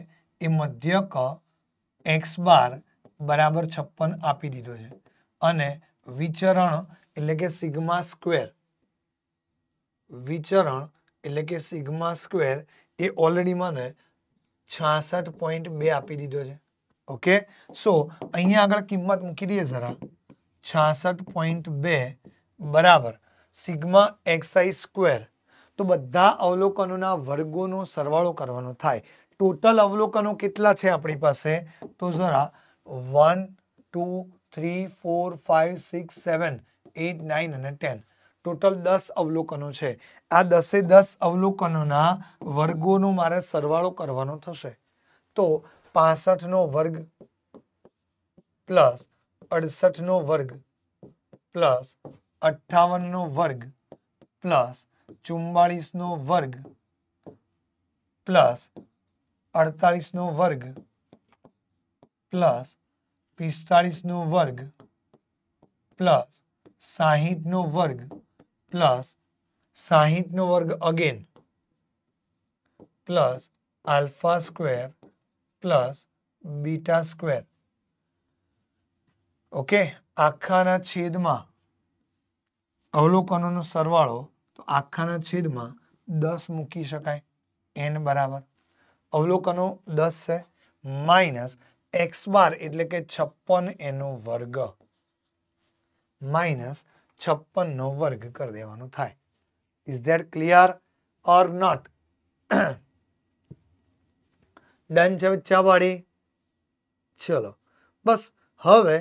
એ મધ્યક એક્સ બાર બરાબર છપ્પન આપી દીધો છે અને વિચરણ એટલે કે સિગ્મા સ્ક્વેર વિચરણ એટલે કે સિગ્મા સ્ક્વેર એ ઓલરેડી મને છાસઠ પોઈન્ટ બે આપી દીધો છે ઓકે સો અહીંયા આગળ કિંમત મૂકી દઈએ જરા છાસઠ પોઈન્ટ બે બરાબર સિગ્મા એક્સઆઈ સ્ક્વેર તો બધા અવલોકનોના વર્ગોનો સરવાળો કરવાનો થાય ટોટલ અવલોકનો કેટલા છે આપણી પાસે તો જરા one two three four five six seven eight nine અને ટેન ટોટલ દસ અવલોકનો છે આ દસે દસ અવલોકનોના વર્ગોનો મારે સરવાળો કરવાનો થશે તો પાસઠનો વર્ગ પ્લસ અડસઠનો વર્ગ પ્લસ અઠ્ઠાવનનો વર્ગ પ્લસ ચુમ્માળીસનો વર્ગ પ્લસ અડતાળીસનો વર્ગ પ્લસ પિસ્તાળીસનો વર્ગ પ્લસ સાહીઠનો વર્ગ પ્લસ સાહીઠનો વર્ગ again plus alpha square plus beta square okay આખાના છેદમાં અવલોકનોનો સરવાળો તો આખાના છેદમાં દસ મૂકી શકાય એન બરાબર અવલોકનો દસ છે માઇનસ એક્સ બાર એટલે કે છપ્પન એનો વર્ગ માઇનસ છપ્પનનો વર્ગ કરી દેવાનો થાય is that clear or not done છે બચ્ચાવાળી ચલો બસ હવે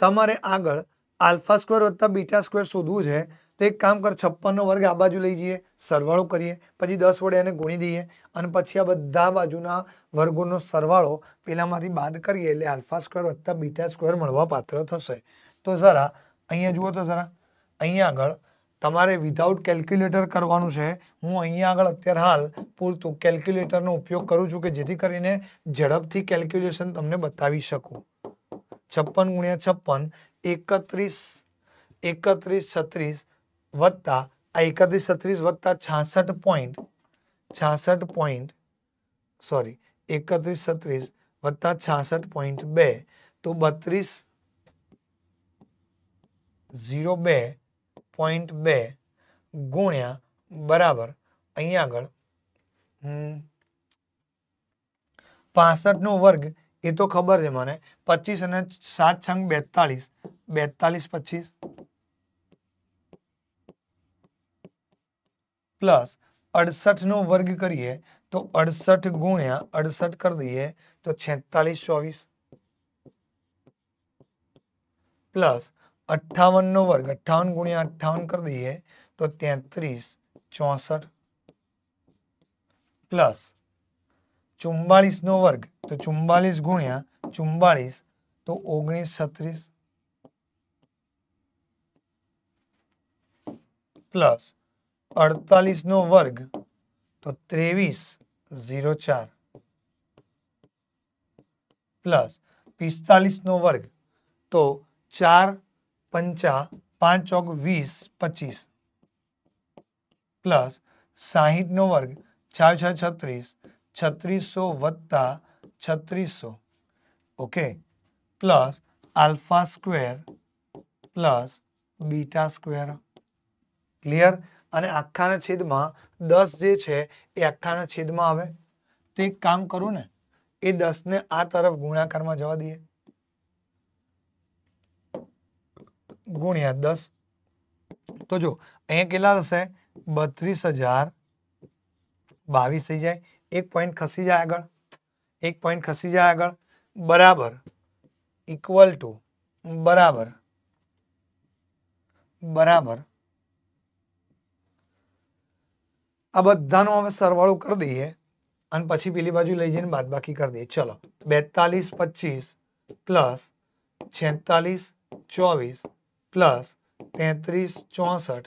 તમારે આગળ આલ્ફા સ્ક્વેર વત્તા બીટા સ્ક્વેર શોધવું છે તો એક કામ કર છપ્પનનો વર્ગ આ બાજુ લઈ જઈએ સરવાળો કરીએ પછી દસ વડે એને ગુણી દઈએ અને પછી આ બધા બાજુના વર્ગોનો સરવાળો પેલામાંથી બાદ કરીએ એટલે આલ્ફા સ્ક્વેર વત્તા બીટા સ્ક્વેર મળવા પાત્ર થશે તો જરા અહીંયા જુઓ તો જરા અહીંયા આગળ તમારે વિધાઉટ કેલ્ક્યુલેટર કરવાનું છે હું અહીંયા આગળ અત્યારે હાલ પૂરતું કેલ્ક્યુલેટરનો ઉપયોગ કરું છું કે જેથી કરીને ઝડપથી કેલ્ક્યુલેશન તમને બતાવી શકું છપ્પન ગુણ્યા છપ્પન એકત્રીસ એકત્રીસ છત્રીસ + 3137 + 66. 66. सॉरी 3137 + 66.2 तो 32 02.2 * बराबर अभी આગળ 65 નો વર્ગ એ તો ખબર જ મને 25 અને 7 છંગ 42 42 25 प्लस अड़सठ नो वर्ग करिए तो अड़सठ गुणिया अड़सठ कर दिए तो छैतालीस चौबीस प्लस अट्ठावन नो वर्ग अट्ठावन गुणिया अट्ठावन कर दिए तो तैतरीस चौसठ प्लस चुम्बालीस नो वर्ग तो चुम्बालीस गुणिया चुम्बालीस तो ओगनीस छत्रीस प्लस अड़तालीस नो वर्ग तो तेवीस जीरो चार प्लस पिस्तालीस नो वर्ग तो चार पंचा पांच चौक वीस पच्चीस प्लस साइठ नो वर्ग छः छः छत्रीस छत्रीसो वत्ता छत्रीसो okay plus alpha square plus beta square clear અને આખાને છેદમાં 10 જે છે એ આખાને છેદમાં આવે તે કામ करू ને એ 10 ને આ તરફ ગુણાકારમાં જવા દઈએ ગુણ્યા 10 તો જો અહીં કેલા થશે 32000 22 થઈ જાય 1 પોઈન્ટ ખસી જાય આગળ 1 પોઈન્ટ ખસી જાય આગળ બરાબર ઇક્વલ ટુ બરાબર બરાબર आ बदा ना हमें सरवाड़ो कर दी है पीछे पीली बाजू लाइज बाद बाकी कर दी चलो बेतालीस पच्चीस प्लस छतालीस चौबीस प्लस तेतरीस चौसठ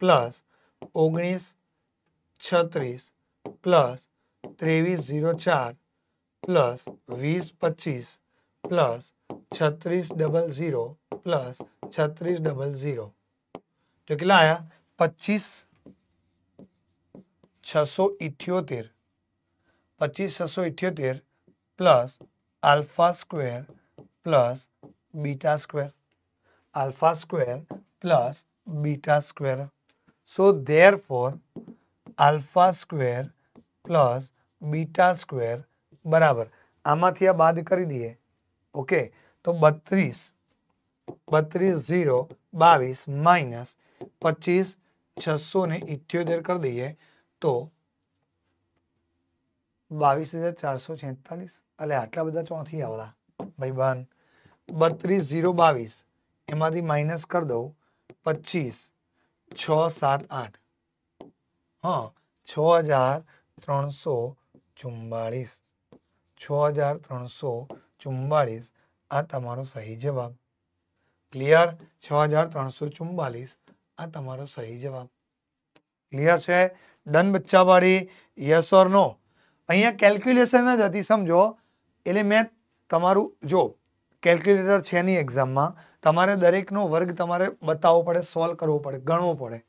प्लस ओगनीस छत्स प्लस तेवीस जीरो चार प्लस वीस पच्चीस प्लस छत्स डबल जीरो प्लस छत्स डबल जीरो तो के आया पच्चीस छ सौ छठियोतेर पच्चीस छ सौ इठियोतेर plus alpha square plus beta square alpha square plus beta square so therefore alpha square plus beta square बराबर आमा थी कर दिए ओके तो बत्रीस बत्रीस जीरो बीस माइनस पच्चीस छसो ने इठ्योतेर कर दी है तो 22446 अरे आట్లా બધા ચોથી આવડા ભાઈબંધ 32022 એમાંથી માઈનસ કરી દો 25 678 હા 6344 6344 આ તમારો સહી જવાબ ક્લિયર 6344 આ તમારો સહી જવાબ ક્લિયર છે ڈن بچا والے यस অর نو અહિયાં કેલ્ક્યુલેશન જ હતી સમજો એટલે મેં તમારું જો કેલ્ક્યુલેટર છે ની एग्जाम માં તમારે દરેક નો વર્ગ તમારે બતાવવો પડે સોલ્વ કરવો પડે ગણવો પડે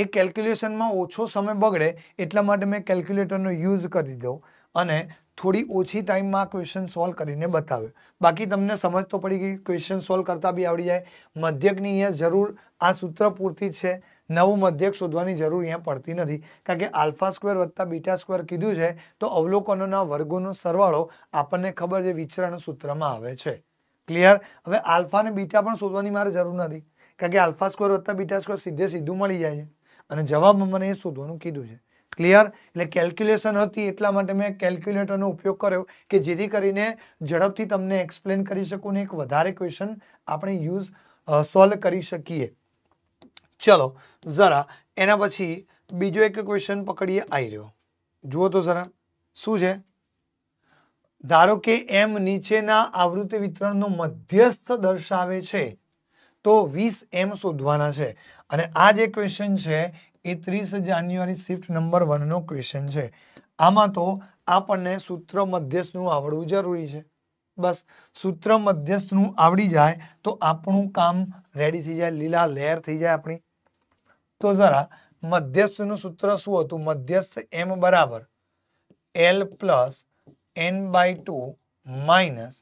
એ કેલ્ક્યુલેશન માં ઓછો સમય બગડે એટલા માટે મેં કેલ્ક્યુલેટર નો યુઝ કરી દીધો અને થોડી ઓછી ટાઈમમાં ક્વેશ્ચન સોલ્વ કરીને બતાવ્યો બાકી તમને સમજ તો પડી ગઈ ક્વેશ્ચન સોલ્વ કરતાં બી આવડી જાય મધ્યકની અહીંયા જરૂર આ સૂત્ર પૂરતી છે નવું મધ્યક શોધવાની જરૂર અહીંયા પડતી નથી કારણ કે આલ્ફા સ્ક્વેર વત્તા બીટા સ્ક્વેર કીધું છે તો અવલોકનોના વર્ગોનો સરવાળો આપણને ખબર છે વિચરણ સૂત્રમાં આવે છે ક્લિયર હવે આલ્ફા અને બીટા પણ શોધવાની મારે જરૂર નથી કારણ કે આલ્ફા સ્ક્વેર વત્તા બીટા સ્ક્વેર સીધે સીધું મળી જાય છે અને જવાબમાં મને એ શોધવાનું કીધું છે ક્લિયર એટલે કેલ્ક્યુલેશન હતી એટલા માટે મેં કેલ્ક્યુલેટરનો ઉપયોગ કર્યો કે જેથી કરીને ઝડપથી તમને એક્સપ્લેન કરી શકું ને એક વધારે ક્વેશ્ચન આપણે યુઝ સોલ્વ કરી શકીએ ચલો જરા એના પછી બીજો એક ક્વેશ્ચન પકડીએ આવી રહ્યો જુઓ તો જરા શું છે ધારો કે એમ નીચેના આવૃત્તિ વિતરણનો મધ્યસ્થ દર્શાવે છે તો વીસ એમ શોધવાના છે અને આ જે ક્વેશ્ચન છે એ ત્રીસ જાન્યુઆરી શિફ્ટ નંબર વનનો ક્વેશ્ચન છે આમાં તો આપણને સૂત્ર મધ્યસ્થનું આવડવું જરૂરી છે બસ સૂત્ર મધ્યસ્થનું આવડી જાય તો આપણું કામ રેડી થઈ જાય લીલા લહેર થઈ જાય આપણી તો જરા મધ્યસ્થનું સૂત્ર શું હતું મધ્યસ્થ એમ બરાબર l plus n by two minus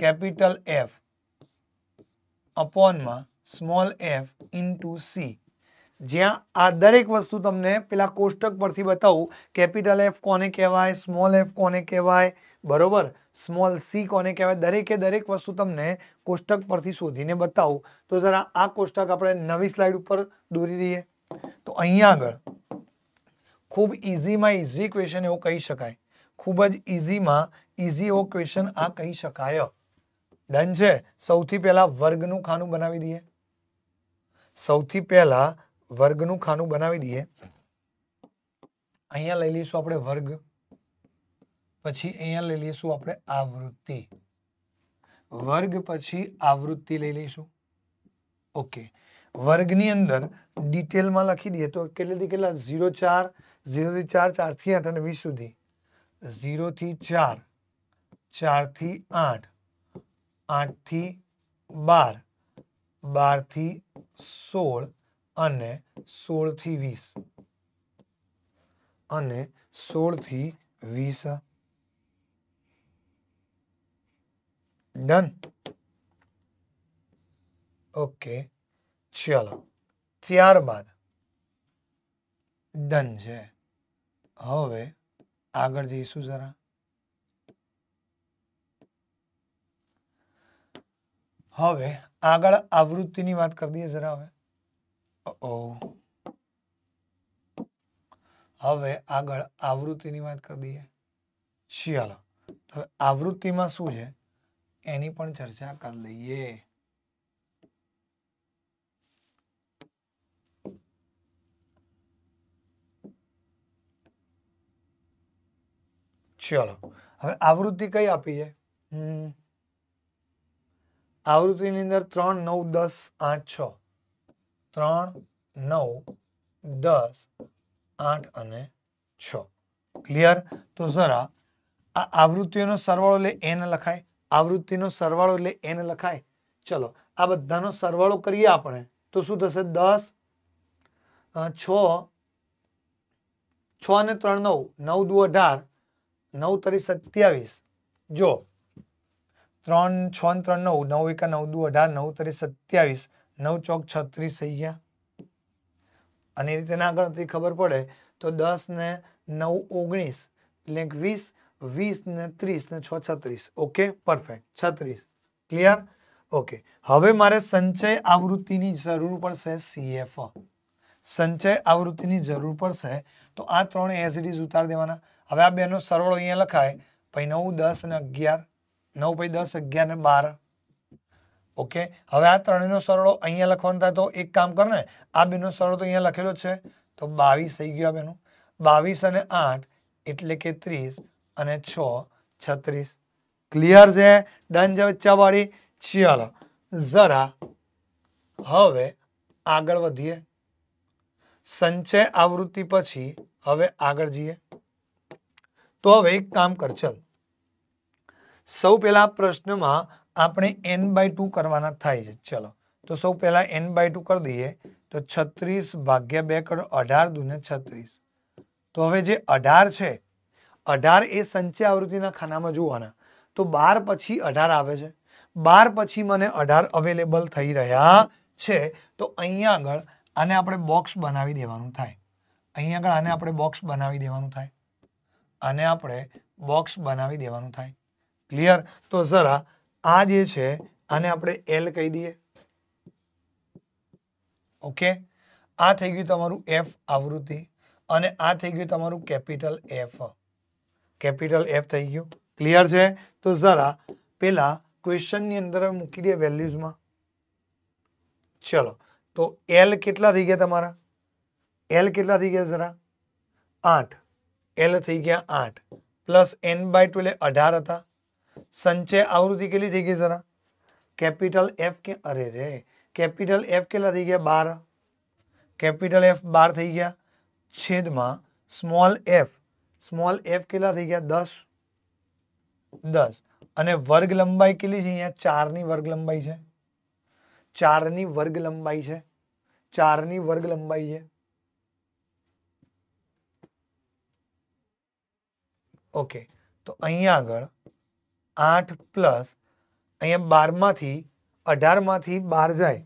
capital f અપોનમાં સ્મોલ એફ ઇન્ટુ સી જ્યાં આ દરેક વસ્તુ તમે પેલા કોષ્ટક પરથી બતાઓ કેપિટલ f કોને કહેવાય સ્મોલ f કોને કહેવાય બરોબર સ્મોલ c કોને કહેવાય દરેક કે દરેક વસ્તુ તમે કોષ્ટક પરથી શોધીને બતાઓ તો જરા આ કોષ્ટક આપણે નવી સ્લાઇડ ઉપર દોરી દઈએ તો અહીં આગળ ખૂબ ઈઝીમાં ઈઝી ક્વેશ્ચન એ હું કહી શકાય ખૂબ જ ઈઝીમાં ઈઝી હો ક્વેશ્ચન આ કહી શકાય डन છે સૌથી પહેલા વર્ગનું ખાનું બનાવી દઈએ સૌથી પહેલા વર્ગનું ખાનું બનાવી દઈએ અહીંયા લઈ લઈશું આપણે વર્ગ પછી અહીંયા લઈ લઈશું આપણે આવૃત્તિ વર્ગ પછી આવૃત્તિ લઈ લઈશું ઓકે વર્ગની અંદર ડિટેલમાં લખી દઈએ તો કેટલેથી કેટલા ઝીરો ચાર ઝીરોથી ચાર ચારથી આઠ અને વીસ સુધી ઝીરોથી ચાર ચારથી આઠ આઠથી બાર બારથી સોળ અને સોળથી વીસ અને સોળ થી વીસ ડન ઓકે ચલો ત્યારબાદ ડન છે હવે આગળ જઈશું જરા હવે આગળ આવૃત્તિની વાત કરી દઈએ જરા હવે ओ ओ अब वे આગળ આવૃત્તિ ની વાત કરી દઈએ ચાલો હવે આવૃત્તિ માં શું છે એની પણ ચર્ચા કરી લઈએ ચાલો હવે આવૃત્તિ કઈ આપી છે આવૃત્તિ ની અંદર 3 9 10 8 6 ત્રણ નવ દસ આઠ અને છ ક્લિયર તો જરા આ આવૃત્તિઓનો સરવાળો એટલે એન લખાય આવૃત્તિનો સરવાળો એટલે એન લખાય ચલો આ બધાનો સરવાળો કરીએ આપણે તો શું થશે દસ છ છ અને ત્રણ નવ નવ દુ અઢાર નવ તરી સત્યાવીસ જો ત્રણ છ ત્રણ નવ નવ એકા નવ દુ અઢાર નવ તરી સત્યાવીસ નવ ચોક છત્રીસ થઈ ગયા અને એ રીતે ના ખબર પડે તો દસ ને નવ ઓગણીસ એટલે વીસ વીસ ને ત્રીસ ને છ છત્રીસ ઓકે પરફેક્ટ છત્રીસ ક્લિયર ઓકે હવે મારે સંચય આવૃત્તિની જરૂર પડશે સીએફ સંચય આવૃત્તિની જરૂર પડશે તો આ ત્રણ એસિડીઝ ઉતારી દેવાના હવે આ બેનો સરવાળો અહીંયા લખાય પછી નવ દસ ને અગિયાર નવ પછી દસ અગિયાર ને બાર ઓકે હવે આ ત્રણેયનો સરળો અહીંયા લખવાનો થાય તો એક કામ કર ને આ બેનો સરળો તો અહીંયા લખેલો છે તો બાવીસ થઈ ગયો આ બેનો બાવીસ અને આઠ એટલે કે ત્રીસ અને છ છત્રીસ ક્લિયર છે ડન છે વચ્ચાવાળી ચાલો જરા હવે આગળ વધીએ સંચય આવૃત્તિ પછી હવે આગળ જઈએ તો હવે એક કામ કર ચલ સૌ પહેલા પ્રશ્નમાં આપણે એન બાય ટુ કરવાના થાય છે ચલો તો સૌ પહેલાં એન બાય ટુ કરી દઈએ તો છત્રીસ ભાગ્યા બે કરો અઢાર દુને છત્રીસ તો હવે જે અઢાર છે અઢાર એ સંચય આવૃત્તિના ખાનામાં જોવાના તો બાર પછી અઢાર આવે છે બાર પછી મને અઢાર અવેલેબલ થઈ રહ્યા છે તો અહીંયા આગળ આને આપણે બોક્સ બનાવી દેવાનું થાય અહીંયા આગળ આને આપણે બોક્સ બનાવી દેવાનું થાય આને આપણે બોક્સ બનાવી દેવાનું થાય ક્લિયર તો જરા આ જે છે આને આપણે L કહી દઈએ ઓકે આ થઈ ગયું તમારું F આવૃત્તિ અને આ થઈ ગયું તમારું કેપિટલ F કેપિટલ F થઈ ગયું ક્લિયર છે તો જરા પહેલા ક્વેશ્ચન ની અંદર મૂકી દે વેલ્યુઝ માં ચલો તો L કેટલા થઈ ગયા તમારું L કેટલા થઈ ગયા જરા 8 L થઈ ગયા 8 + n / 12 18 હતા संचय आवृति के लिए देखिए जरा कैपिटल एफ के अरे रे कैपिटल एफ केला रह गया 12 कैपिटल एफ 12 થઈ ગયા છેદમાં સ્મોલ એફ સ્મોલ એફ કેલા રહી ગયા 10 10 અને वर्ग લંબાઈ કેટલી છે અહીંયા 4 ની વર્ગ લંબાઈ છે 4 ની વર્ગ લંબાઈ છે 4 ની વર્ગ લંબાઈ છે ઓકે તો અહીંયા આગળ आठ प्लस अँ बार अठार बार जाए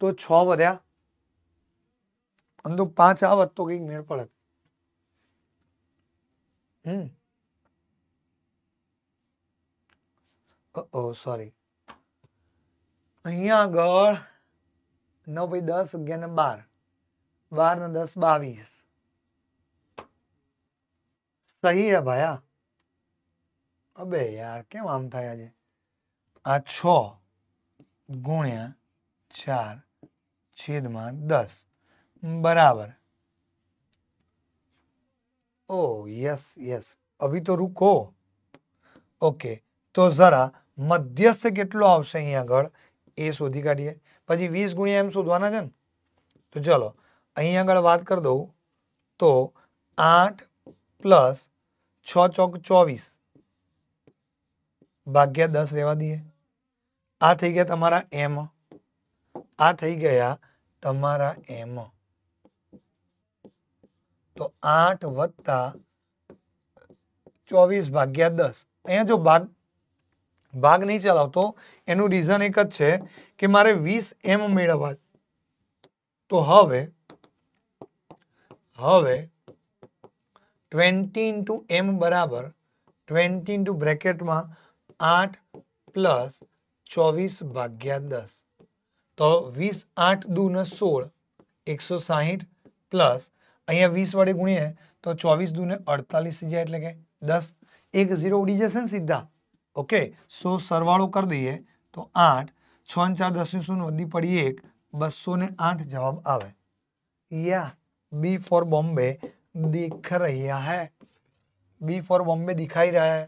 तो छ्या अंदर पांच आवत तो कई मेड़ पड़त सॉरी दस अगर बार बार ने दस बीस सही है भाया अबे यार क्या आम था आज आ छुणिया चार छेद में दस बराबर ओ यस यस अभी तो रुको ओके तो जरा मध्यस्थ के आग ए शोधी काढ़ी पी वीस गुणिया एम शोधवा तो चलो अँ आग बात कर दू तो आठ प्लस छ चौक चौबीस भागया 10 रहवा दिए आ થઈ ગયા તમાર મ આ થઈ ગયા તમાર મ તો 8 + 24 / 10 અહીંયા જો ભાગ ભાગ નહી ચલાવ તો એનું રીઝન એક જ છે કે મારે 20m મેળવત તો હવે હવે 20 * m = 20 * બ્રેકેટમાં 8 + 24 / 10 तो 20 * 8 = 16 160 + અહીંયા 20 વાડે ગુણ્યે તો 24 * 2 = 48 જે એટલે કે 10 એક 0 ઉડી જશે ને સીધા ઓકે સો સરવાળો કરી દઈએ તો 8 6 અને 4 10 માંથી 0 વધી પડી 1 208 જવાબ આવે યા B for Bombay દેખ રયા હૈ B for Bombay દિખાઈ રહા હૈ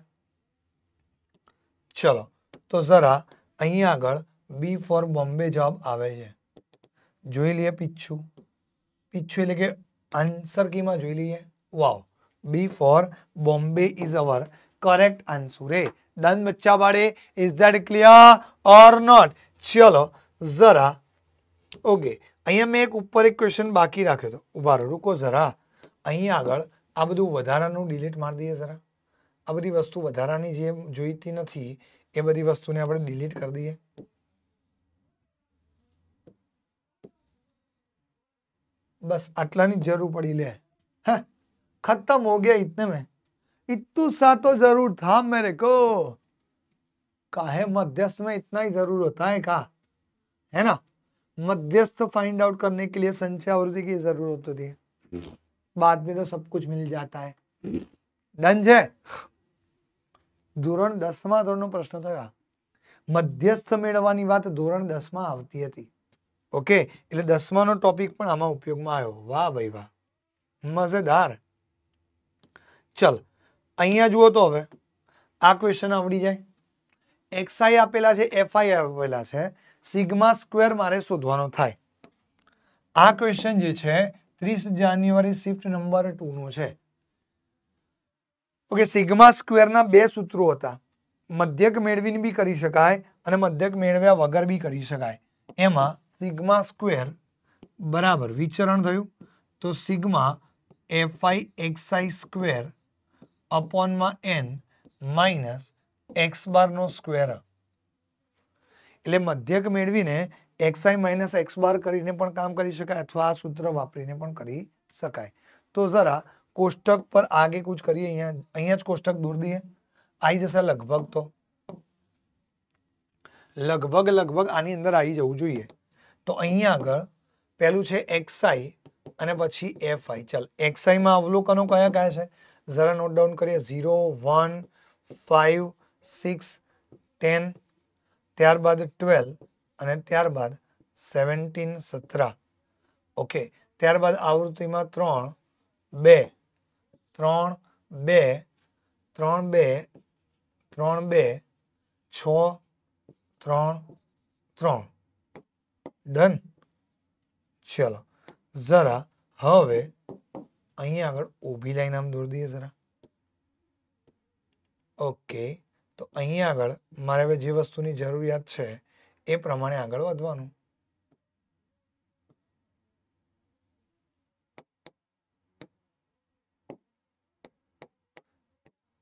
चलो तो जरा અહીં આગળ b ફોર બોમ્બે જવાબ આવે છે જોઈ લઈએ પીછું પીછું એટલે કે આન્સર કી માં જોઈ લઈએ wow b for Bombay is our correct answer રે દન મચ્ચા વાડે is that clear or not ચલો જરા ઓકે અહીંયા મે એક ઉપર એક ક્વેશ્ચન બાકી રાખ્યો તો ઉભારો रुકો જરા અહીં આગળ આ બધું વધારેનું ડિલીટ માર દઈએ જરા આ બધી વસ્તુ વધારાની જે જોઈતી ए बड़ी वस्तु ने આપણે ડિલીટ कर દઈએ बस आटला જરૂર પડી લે હા ખતમ હો ગયા इतने में इतू सा तो जरूर था मेरे को काहे मध्यस्थ में इतना ही जरूर होता है का है ना मध्यस्थ फाइंड आउट करने के लिए संचय आवृत्ति की जरूरत होती है बाद में तो सब कुछ मिल जाता है डंज है ધોરણ દસમા ધોરણનો પ્રશ્ન થયા મધ્યસ્થ મેળવવાની વાત ધોરણ દસમાં આવતી હતી ઓકે એટલે દસમાનો ટોપિક પણ આમાં ઉપયોગમાં આવ્યો વાહ ભાઈ વાહ મજેદાર ચલ અહીંયા જુઓ તો હવે આ ક્વેશ્ચન આવડી જાય એક્સઆઈ આપેલા છે એફઆઈ આપેલા છે સિગ્મા સ્ક્વેર મારે શોધવાનો થાય આ ક્વેશ્ચન જે છે ત્રીસ જાન્યુઆરી શિફ્ટ નંબર ટુનો છે ઓકે સિગ્મા સ્ક્વેર ના બે સૂત્રો હતા મધ્યક મેળવીને ભી કરી શકાય અને મધ્યક મેળવ્યા વગર ભી કરી શકાય એમાં સિગ્મા સ્ક્વેર બરાબર વિચરણ થયું તો sigma fi xi square upon માં n માઈનસ x બાર નો સ્ક્વેર એટલે મધ્યક મેળવીને xi માઈનસ x બાર કરીને પણ કામ કરી શકાય અથવા આ સૂત્ર વાપરીને પણ કરી શકાય તો જરા कोष्टक पर आगे कुछ करिए कोष्टक दूर दिए आई जैसे लगभग तो लगभग लगभग आनी अंदर आई जाऊ जो तो अँ आग पहलू है x i p f i चल एक्स आई में अवलोकनों क्या क्या है जरा नोट डाउन करिए zero one five six ten त्यारबाद ट्वेल्व और त्यारबाद सेवंटीन सत्रह ओके त्यारबाद आवृत्ति में त्र ત્રણ બે ત્રણ બે ત્રણ બે છ ત્રણ ત્રણ ડન ચલો જરા હવે અહીંયા આગળ ઊભી લાઈન આમ દોરી દઈએ જરા ઓકે તો અહીંયા આગળ મારે હવે જે વસ્તુની જરૂરિયાત છે એ પ્રમાણે આગળ વધવાનું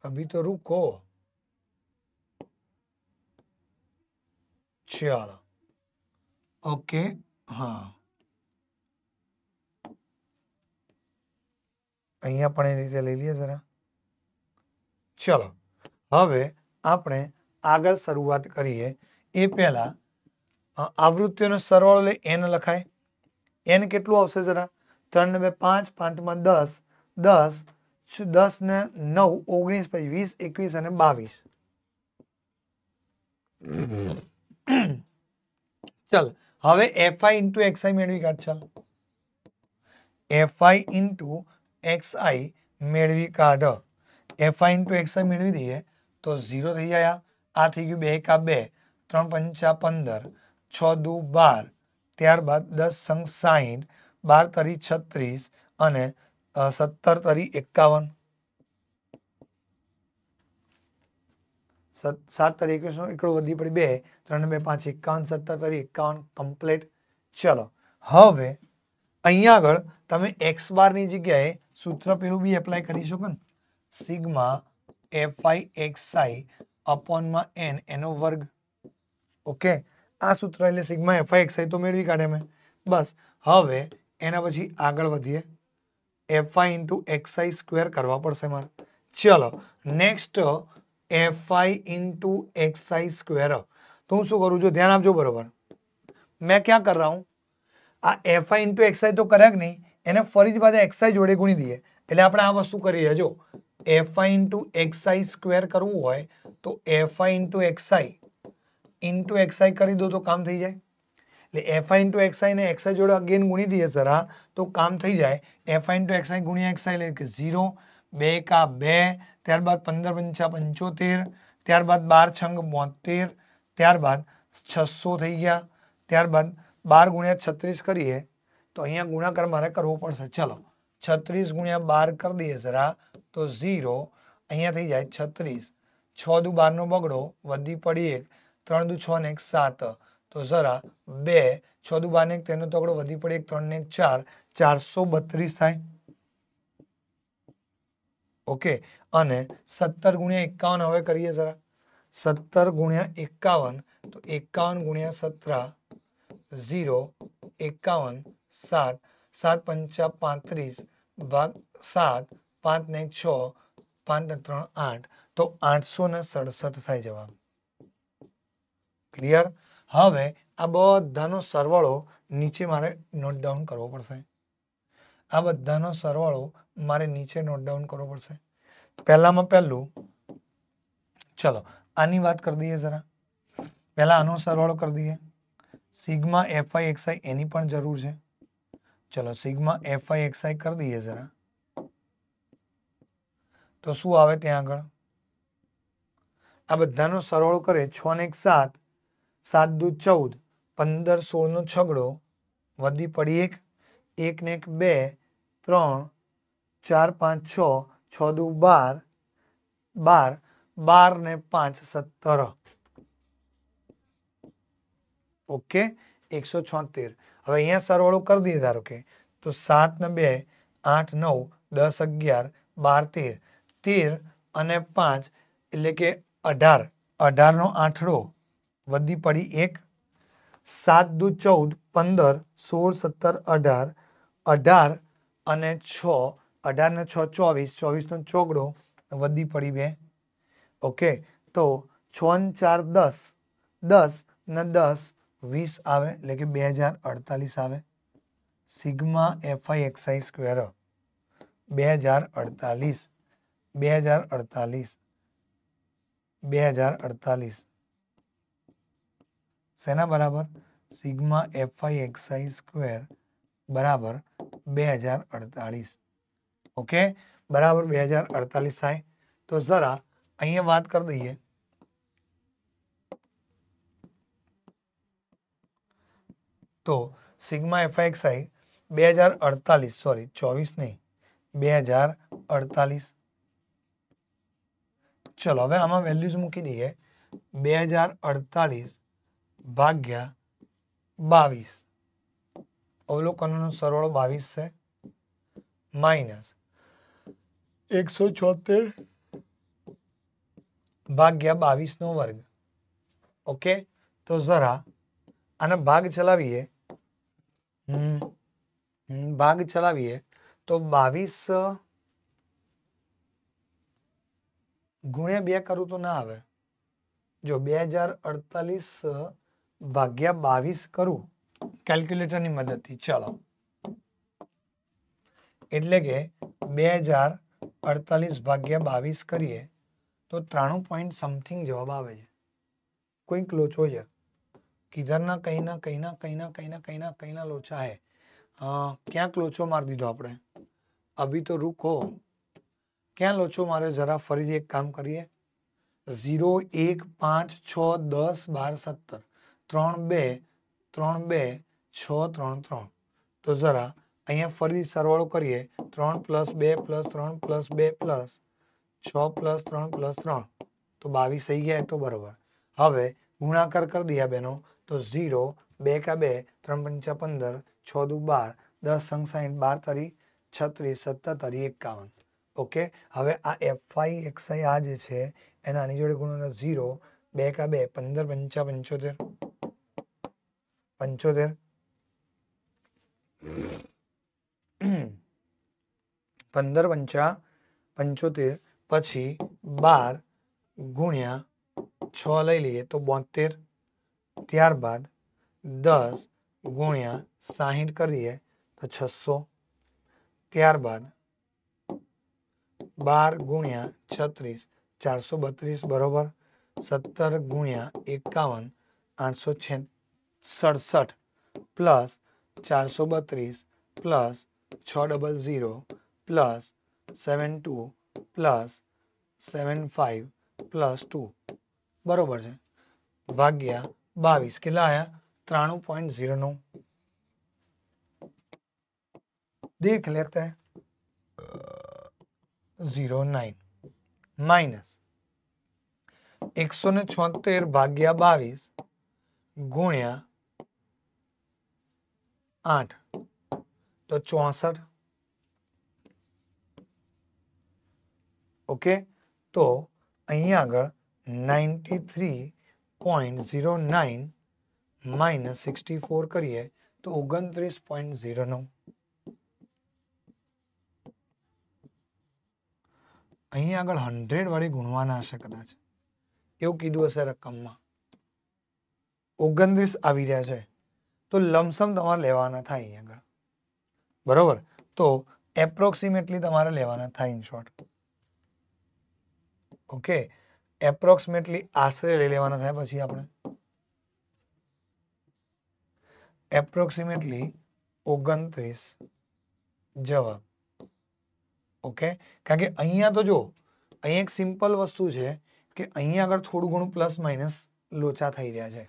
अभी तो रुको छالا ओके हां અહીંયા પણ એ રીતે લઈ લે जरा चलो હવે આપણે આગળ શરૂઆત કરીએ એ પહેલા આવૃત્તિનો સરવાળો લે n લખાય n કેટલું આવશે જરા 3 મે 5 5 માં 10 10 10 9 19 20 21 અને 22 ચાલ હવે fi * xi મેળવી કાઢ ચાલ fi * xi મેળવી કાઢ fi * xi મેળવી દઈએ તો 0 થઈ આયા આ થઈ ગયું 2 * 1 = 2 3 * 5 = 15 6 * 2 = 12 ત્યારબાદ 10 * 6 = 60 12 * 3 = 36 અને 70 तरी 51 7 7 21 1 वधी पड़ी 2 3 2 5 1 51 70 तरी 51 कंप्लीट चलो હવે અહીં આગળ તમે x બાર ની જગ્યાએ સૂત્ર પેલું બી એપ્લાય કરી શકોન સિગ્મા fi xi / માં n એનો વર્ગ ઓકે આ સૂત્ર એટલે સિગ્મા fi xi તો મેડવી કાઢેમે બસ હવે એના પછી આગળ વધીએ f i into x i square करवा पड़ से मार चलो next f i into x i square तो हूँ शू करू जो ध्यान आपजो बराबर मैं क्या कर रहा हूँ आ f i into x i तो कर नहीं एने फरी एक्स आई जोड़े गुणी दिए एट आप आ वस्तु कर जो f i into x i square करव हो तो f i into x i into x i कर दो तो काम थी जाए ले fi * xi ने xi से जोड़ा अगेन गुनी दिए सारा तो काम થઈ જાય fi * xi * xi लेके 0 2 का 2 ત્યારબાદ 15 * 5 = 75 ત્યારબાદ 12 * 6 = 72 ત્યારબાદ 600 થઈ ગયા ત્યારબાદ 12 * 36 करिए तो અહીંયા गुणा करना है कर वो पण चलो 36 * 12 कर दिए सारा तो 0 અહીંયા થઈ જાય 36 6 * 2 = 12 નો બગડો વધી પડી 3 * 2 = 6 ને 7 तो जरा बे चौदू बाने तो आगे वी पड़े एक त्रे चार चार सौ बत्रीस ओके अने सत्तर गुणिया एकावन हम करिए जरा सत्तर गुणिया एकावन तो एकावन गुणिया सत्रह जीरो एकावन सात सात पंचा पत्रीस भाग सात पांच ने छ पांच ने त्र आठ तो आठ सौ सड़सठ थे जवाब क्लियर हावे आ બધાનો સરવાળો નીચે મારે નોટ ડાઉન કરવો પડશે આ બધાનો સરવાળો મારે નીચે નોટ ડાઉન કરવો પડશે પહેલામાં પહેલું ચલો આની વાત કરી દઈએ જરા પહેલા આનો સરવાળો કરી દઈએ સિગ્મા ફાઈ એક્સ આની પણ જરૂર છે ચલો સિગ્મા ફાઈ એક્સ કરી દઈએ જરા તો શું આવે તે આગળ આ બધાનો સરવાળો કરે 6 અને 7 7 * 2 = 14 15 * 16 નો છગડો વધી પડી એક 1 ને 1 2 3 4 5 6 6 * 2 = 12 12 12 ને 5 = 17 ઓકે 176 હવે અહીંયા સરવાળો કરી દીધો થારો કે તો 7 ને 2 8 9 10 11 12 13 13 અને 5 એટલે કે 18 18 નો 8ડો વધી પડી 1 7 2 14 15 16 17 18 18 અને 6 18 ને 6 24 24 ને 6 ગળો વધી પડી 2 ઓકે તો 6 * 4 = 10 10 ને 10 20 આવે એટલે કે 2048 આવે સિગ્મા fi x² 2048 2048 2048 सेना बराबर sigma f i x i square बराबर बेहजार अड़तालीस ओके बराबर बेहजार अड़तालीस आए तो जरा अहिए बात कर दी तो sigma f i x i बेहजार अड़तालीस सॉरी चौबीस नहीं बेहजार अड़तालीस चलो हमें आम वेल्यूज मूक दी है बेहजार अड़तालीस भाग्या बीस अवलोकन सरवाड़ो बीस है माइनस एक सौ छोतेर भाग्या बीस नो वर्ग ओके तो जरा आने भाग चला भी है। भाग चला भी है। तो बीस गुणिया बे करू तो ना आवे जो बेहजार अड़तालीस ભાગ્યા 22 કરો કેલ્ક્યુલેટર ની મદદ થી ચાલો એટલે કે 2048 ભાગ્યા 22 કરીએ તો 93 પોઈન્ટ સમથિંગ જવાબ આવે છે ક્વિક લોચો ય કીધર ના કઈ ના કઈ ના કઈ ના કઈ ના કઈ ના કઈ ના લોચા હે આ ક્યાં ક્લોચો માર દીધો આપણે ابھی તો રુખો ક્યાં લોચો મારે જરા ફરીથી એક કામ કરીએ 0156101217 ત્રણ બે ત્રણ બે છ ત્રણ ત્રણ તો જરા અહીંયા ફરી સરવાળો કરીએ ત્રણ પ્લસ બે પ્લસ ત્રણ પ્લસ બે પ્લસ છ પ્લસ ત્રણ પ્લસ ત્રણ તો બાવીસ થઈ ગયા તો બરાબર હવે ગુણાકાર કરી દઈએ બેનો તો ઝીરો બે કા બે ત્રણ પંચા પંદર છ દુ બાર દસ સંગ સાહીઠ બાર તરી છત્રીસ સત્તરી એકાવન ઓકે હવે આ એફઆઈ એક્સઆઈ આ જે છે એના આની જોડે ગુણોના ઝીરો બે કા બે પંદર પંચા પંચોતેર 75 15 * 75 પછી 12 * 6 લઈ લે તો 72 ત્યારબાદ 10 * 60 करिए तो 600 ત્યારબાદ 12 * 36 432 बराबर 17 * 51 867 सड़सठ प्लस चार सौ बतरीस प्लस छ double zero plus seven two plus seven five plus two बराबर है भाग्या बीस के आया त्राणु पॉइंट जीरो नौ देख लेते हैं जीरो नाइन माइनस एक सौ छोतेर भाग्या बीस गुणिया આઠ તો ચોસઠ ઓકે તો અહીંયા આગળ ninety three point zero nine minus sixty four કરીએ તો ઓગણત્રીસ પોઈન્ટ ઝીરો નવ અહીં આગળ હંડ્રેડ વડે ગુણવાના હશે કદાચ એવું કીધું હશે રકમમાં ઓગણત્રીસ આવી રહ્યા છે તો લમસમ તમારે લેવાના થાય અહી આગળ બરોબર તો એપ્રોક્સિમેટલી તમારે લેવાના થાય ઇન શોર્ટ ઓકે એપ્રોક્સિમેટલી આશરે લે લેવાના થાય પછી આપણે એપ્રોક્સિમેટલી 29 જવાબ ઓકે કારણ કે અહીંયા તો જો અહીં એક સિમ્પલ વસ્તુ છે કે અહીંયા આગળ થોડું ઘણું પ્લસ માઈનસ લોચા થઈ રહ્યા છે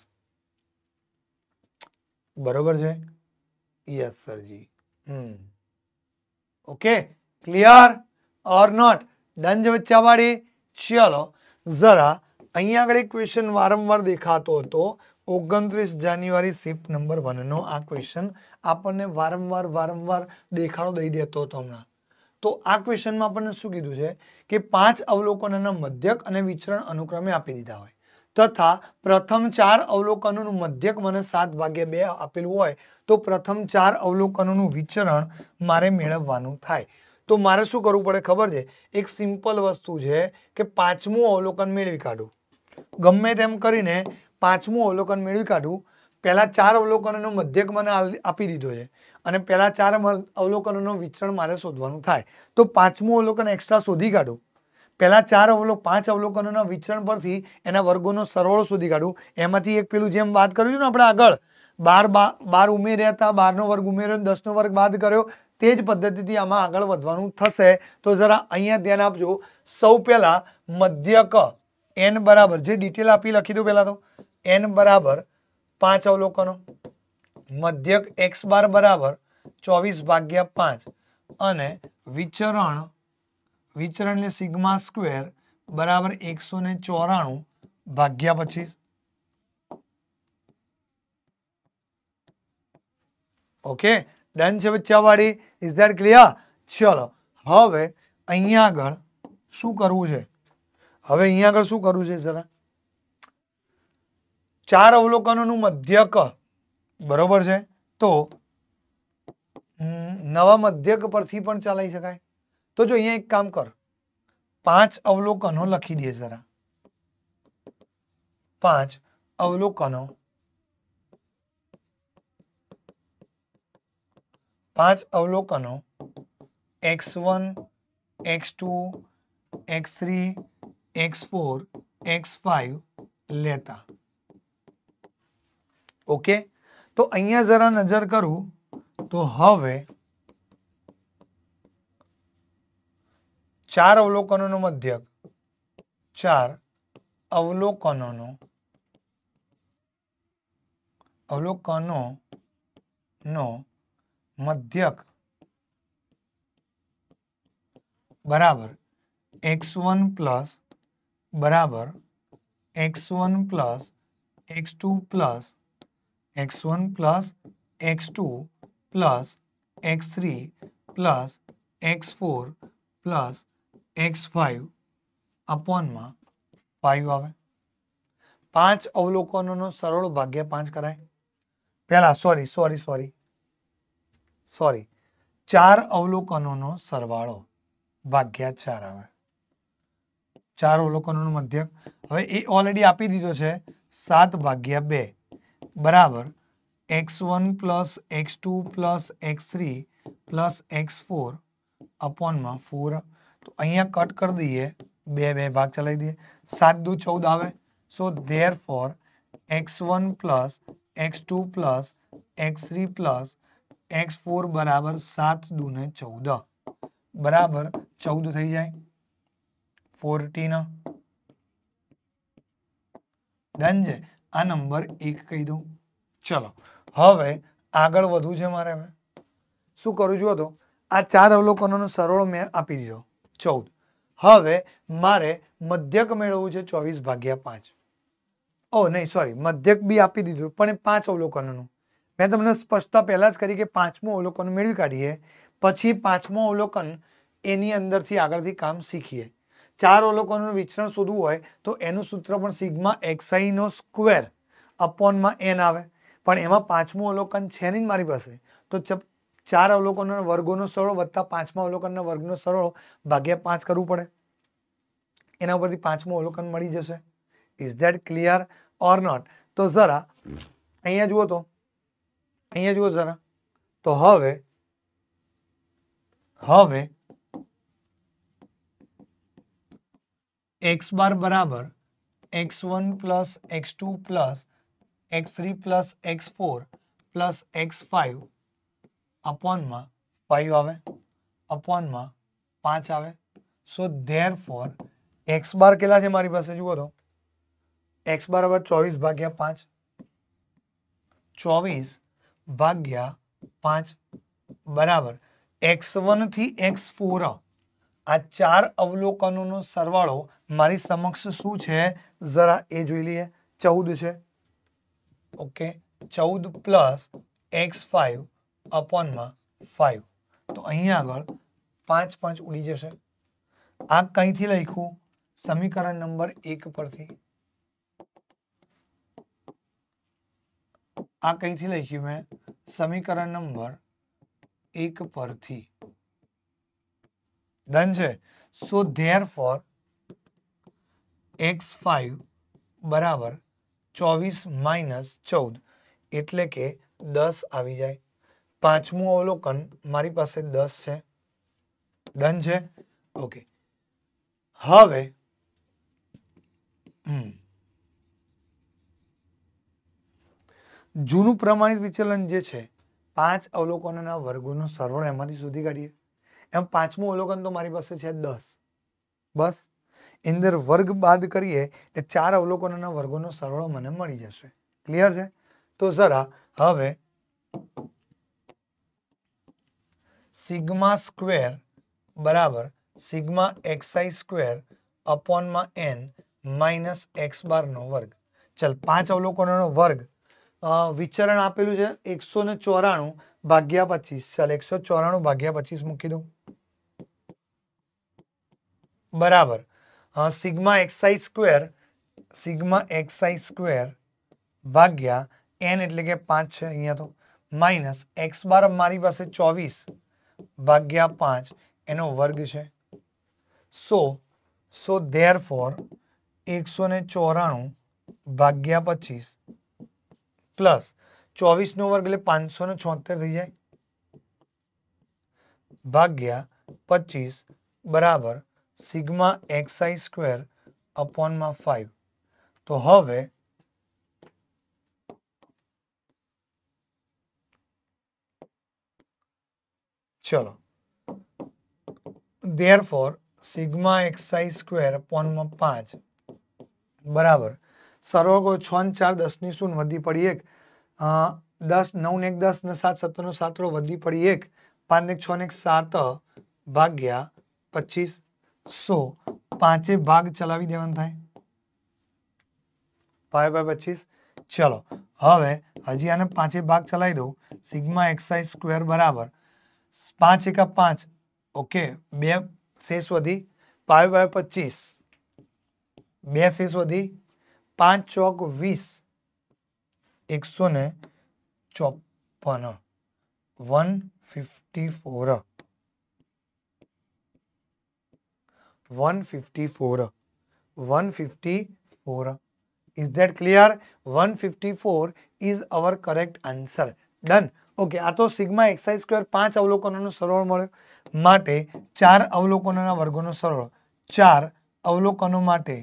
બરોબર છે યસ સરજી હમ ઓકે ક્લિયર ઓર નોટ દંજ વચ્ચાવાળી ચલો જરા અહીંયા આગળ એક ક્વેશ્ચન વારંવાર દેખાતો હતો ઓગણત્રીસ જાન્યુઆરી શિફ્ટ નંબર વનનો આ ક્વેશ્ચન આપણને વારંવાર વારંવાર દેખાડો દઈ દેતો હતો હમણાં તો આ ક્વેશ્ચનમાં આપણને શું કીધું છે કે પાંચ અવલોકનોના મધ્યક અને વિચરણ અનુક્રમે આપી દીધા હોય તથા પ્રથમ ચાર અવલોકનોનું મધ્યક મને સાત ભાગ્યા બે આપેલું હોય તો પ્રથમ ચાર અવલોકનોનું વિચરણ મારે મેળવવાનું થાય તો મારે શું કરવું પડે ખબર છે એક સિમ્પલ વસ્તુ છે કે પાંચમું અવલોકન મેળવી કાઢું ગમે તેમ કરીને પાંચમું અવલોકન મેળવી કાઢું પહેલાં ચાર અવલોકનોનો મધ્યક મને આપી દીધો છે અને પહેલાં ચાર અવલોકનોનું વિચરણ મારે શોધવાનું થાય તો પાંચમું અવલોકન એક્સ્ટ્રા શોધી કાઢું પહેલાં ચાર અવલોક પાંચ અવલોકનોના વિચરણ પરથી એના વર્ગોનો સરવાળો શોધી કાઢું એમાંથી એક પેલું જેમ વાત કર્યું છે ને આપણે આગળ બાર બાર ઉમેર્યા હતા બારનો વર્ગ ઉમેર્યો દસનો વર્ગ બાદ કર્યો તે જ પદ્ધતિથી આમાં આગળ વધવાનું થશે તો જરા અહીંયા ધ્યાન આપજો સૌ પહેલાં મધ્યક એન બરાબર જે ડિટેલ આપી લખી દો પહેલાં તો એન બરાબર પાંચ અવલોકનો મધ્યક એક્સ બાર બરાબર ચોવીસ ભાગ્યા પાંચ અને વિચરણ વિચરણ એટલે સિગ્મા સ્ક્વેર બરાબર એકસો ને ચોરાણું ભાગ્યા પચીસ ઓકે ડન છે બચ્ચાવાળી ઇઝ ધેટ ક્લિયર ચલો હવે અહીંયા આગળ શું કરવું છે હવે અહીંયા આગળ શું કરવું છે જરા ચાર અવલોકનોનું મધ્યક બરોબર છે તો નવા મધ્યક પરથી પણ ચલાવી શકાય तो जो ये एक काम कर पांच अवलोकनो लखी दिए जरा पांच अवलोकनो पांच अवलोकनो x one x two x three x four x five लेता ओके तो अह जरा नजर करू तो हम चार अवलोकनों मध्य चार अवलोकनों अवलोकनों मध्य बराबर एक्स वन प्लस बराबर x one plus x two plus x one plus x two plus x three plus x four plus x five અપોનમાં ફાઇવ આવે પાંચ અવલોકનોનો સરળ ભાગ્ય પાંચ કરાય પહેલાં સોરી સોરી સોરી સોરી ચાર અવલોકનોનો સરવાળો ભાગ્યા ચાર આવે ચાર અવલોકનોનો મધ્યક હવે એ ઓલરેડી આપી દીધો છે સાત ભાગ્યા બે બરાબર x one plus x two plus x three plus x four અપોનમાં ફોર तो અહીંયા કટ કરી દઈએ બે બે ભાગ ચાલી દઈએ 7 * 2 = 14 આવે સો therefore x1 + x2 + x3 + x4 = 7 * 2 = 14 = 14 થઈ જાય 14 નું ધન જ આ નંબર 1 કહી દઉં ચલો હવે આગળ વધું છું મારે હું શું કરું જો તો આ ચાર અવલોકનોનો સરોલ મે આપી દીધો ચૌદ હવે મારે મધ્યક મેળવવું છે ચોવીસ ભાગ્યા પાંચ ઓ નહીં સોરી મધ્યક બી આપી દીધું પણ એ પાંચ અવલોકનોનું મેં તમને સ્પષ્ટતા પહેલાં જ કરી કે પાંચમું અવલોકન મેળવી કાઢીએ પછી પાંચમું અવલોકન એની અંદરથી આગળથી કામ શીખીએ ચાર અવલોકનોનું વિચરણ શોધવું હોય તો એનું સૂત્ર પણ સિગ્મા એક્સાઈનો સ્ક્વેર અપોનમાં એન આવે પણ એમાં પાંચમું અવલોકન છે નહીં મારી પાસે તો चारों लोकोनों के वर्गों का सरोड़ व तथा पांचवें अवलोकन के वर्गનો સરોળ ભાગ્યા 5 કરવું પડે એના ઉપરથી પાંચમો અવલોકન મળી જશે is that clear or not તો જરા અહીંયા જુઓ તો અહીંયા જુઓ જરા તો હવે હવે x બાર બરાબર x1 + x2 + x3 + x4 + x5 upon में फाइव आए अपॉन में पांच आए सो देर फोर एक्स बार के मेरी पास जुओ तो एक्स बार बराबर चौबीस भाग्या पांच चौबीस भाग्या पांच बराबर एक्स वन थी एक्स फोर आ चार अवलोकनो सरवाड़ो मेरी समक्ष शू है जरा ये जी लीए चौदह ओके चौदह प्लस एक्स फाइव अपवनमा 5 तो અહીંયા આગળ 5 5 ઉડી જશે આ કઈ થી લખ્યું સમીકરણ નંબર 1 પર થી આ કઈ થી લખ્યું મે સમીકરણ નંબર 1 પર થી डन છે સો ધેર ફોર x 5 = 24 - 14 એટલે કે 10 આવી જાય પાંચમું અવલોકન મારી પાસે દસ છે ડન છે ઓકે હવે જૂનું પ્રમાણિત વિચલન જે છે પાંચ અવલોકનોના વર્ગોનો સરવાળો એમાંથી શોધી કાઢીએ એમ પાંચમું અવલોકન તો મારી પાસે છે દસ બસ અંદર વર્ગ બાદ કરીએ એ ચાર અવલોકનોના વર્ગોનો સરવાળો મને મળી જશે ક્લિયર છે તો જરા હવે સિગ્મા સ્ક્વેર બરાબર સિગ્મા એક્સઆઈ સ્ક્વેર અપોનમાં એન માઇનસ એક્સ બારનો વર્ગ ચાલ પાંચ અવલોકનોનો વર્ગ વિચરણ આપેલું છે એકસો ને ચોરાણું ભાગ્યા પચીસ ચાલ એકસો ચોરાણું ભાગ્યા પચીસ મૂકી દઉં બરાબર sigma XI square sigma XI square ભાગ્યા એન એટલે કે પાંચ છે અહીંયા તો માઇનસ એક્સ બાર મારી પાસે ચોવીસ ભાગ્યા પાંચ એનો વર્ગ છે સો સો ધેર ફોર એકસો ને ચોરાણું ભાગ્યા પચીસ પ્લસ ચોવીસનો વર્ગ એટલે પાંચસો ને છોતેર થઈ જાય ભાગ્યા પચીસ બરાબર સિગ્મા એક્સ આઈ સ્ક્વેર અપોનમાં ફાઈવ તો હવે चलो therefore sigma x i square upon में पांच बराबर सर्वगो छ चार दस नी शून वी पड़ी एक आ, दस नौ ने एक दस ने सात सत्तर ना सात रो वी पड़ी एक पांच ने छ ने सात भाग्या पच्चीस सो पांच भाग चला देवन थे पच्चीस चलो हम हजी आने पांच भाग चलाई दू सीग्मा एक्साइज स्क्वेर बराबर पांच एक पांच ओके शेष वी पाव पाव पच्चीस शेष वी पांच चौक वीस एक सौ ने चौपन one fifty four one fifty four one fifty four is that clear one fifty four is our correct answer done okay આ તો સિગ્મા એક્સાઇઝ સ્ક્વેર પાંચ અવલોકનોનો સરળ મળ્યો માટે ચાર અવલોકનોના વર્ગોનો સરળ ચાર અવલોકનો માટે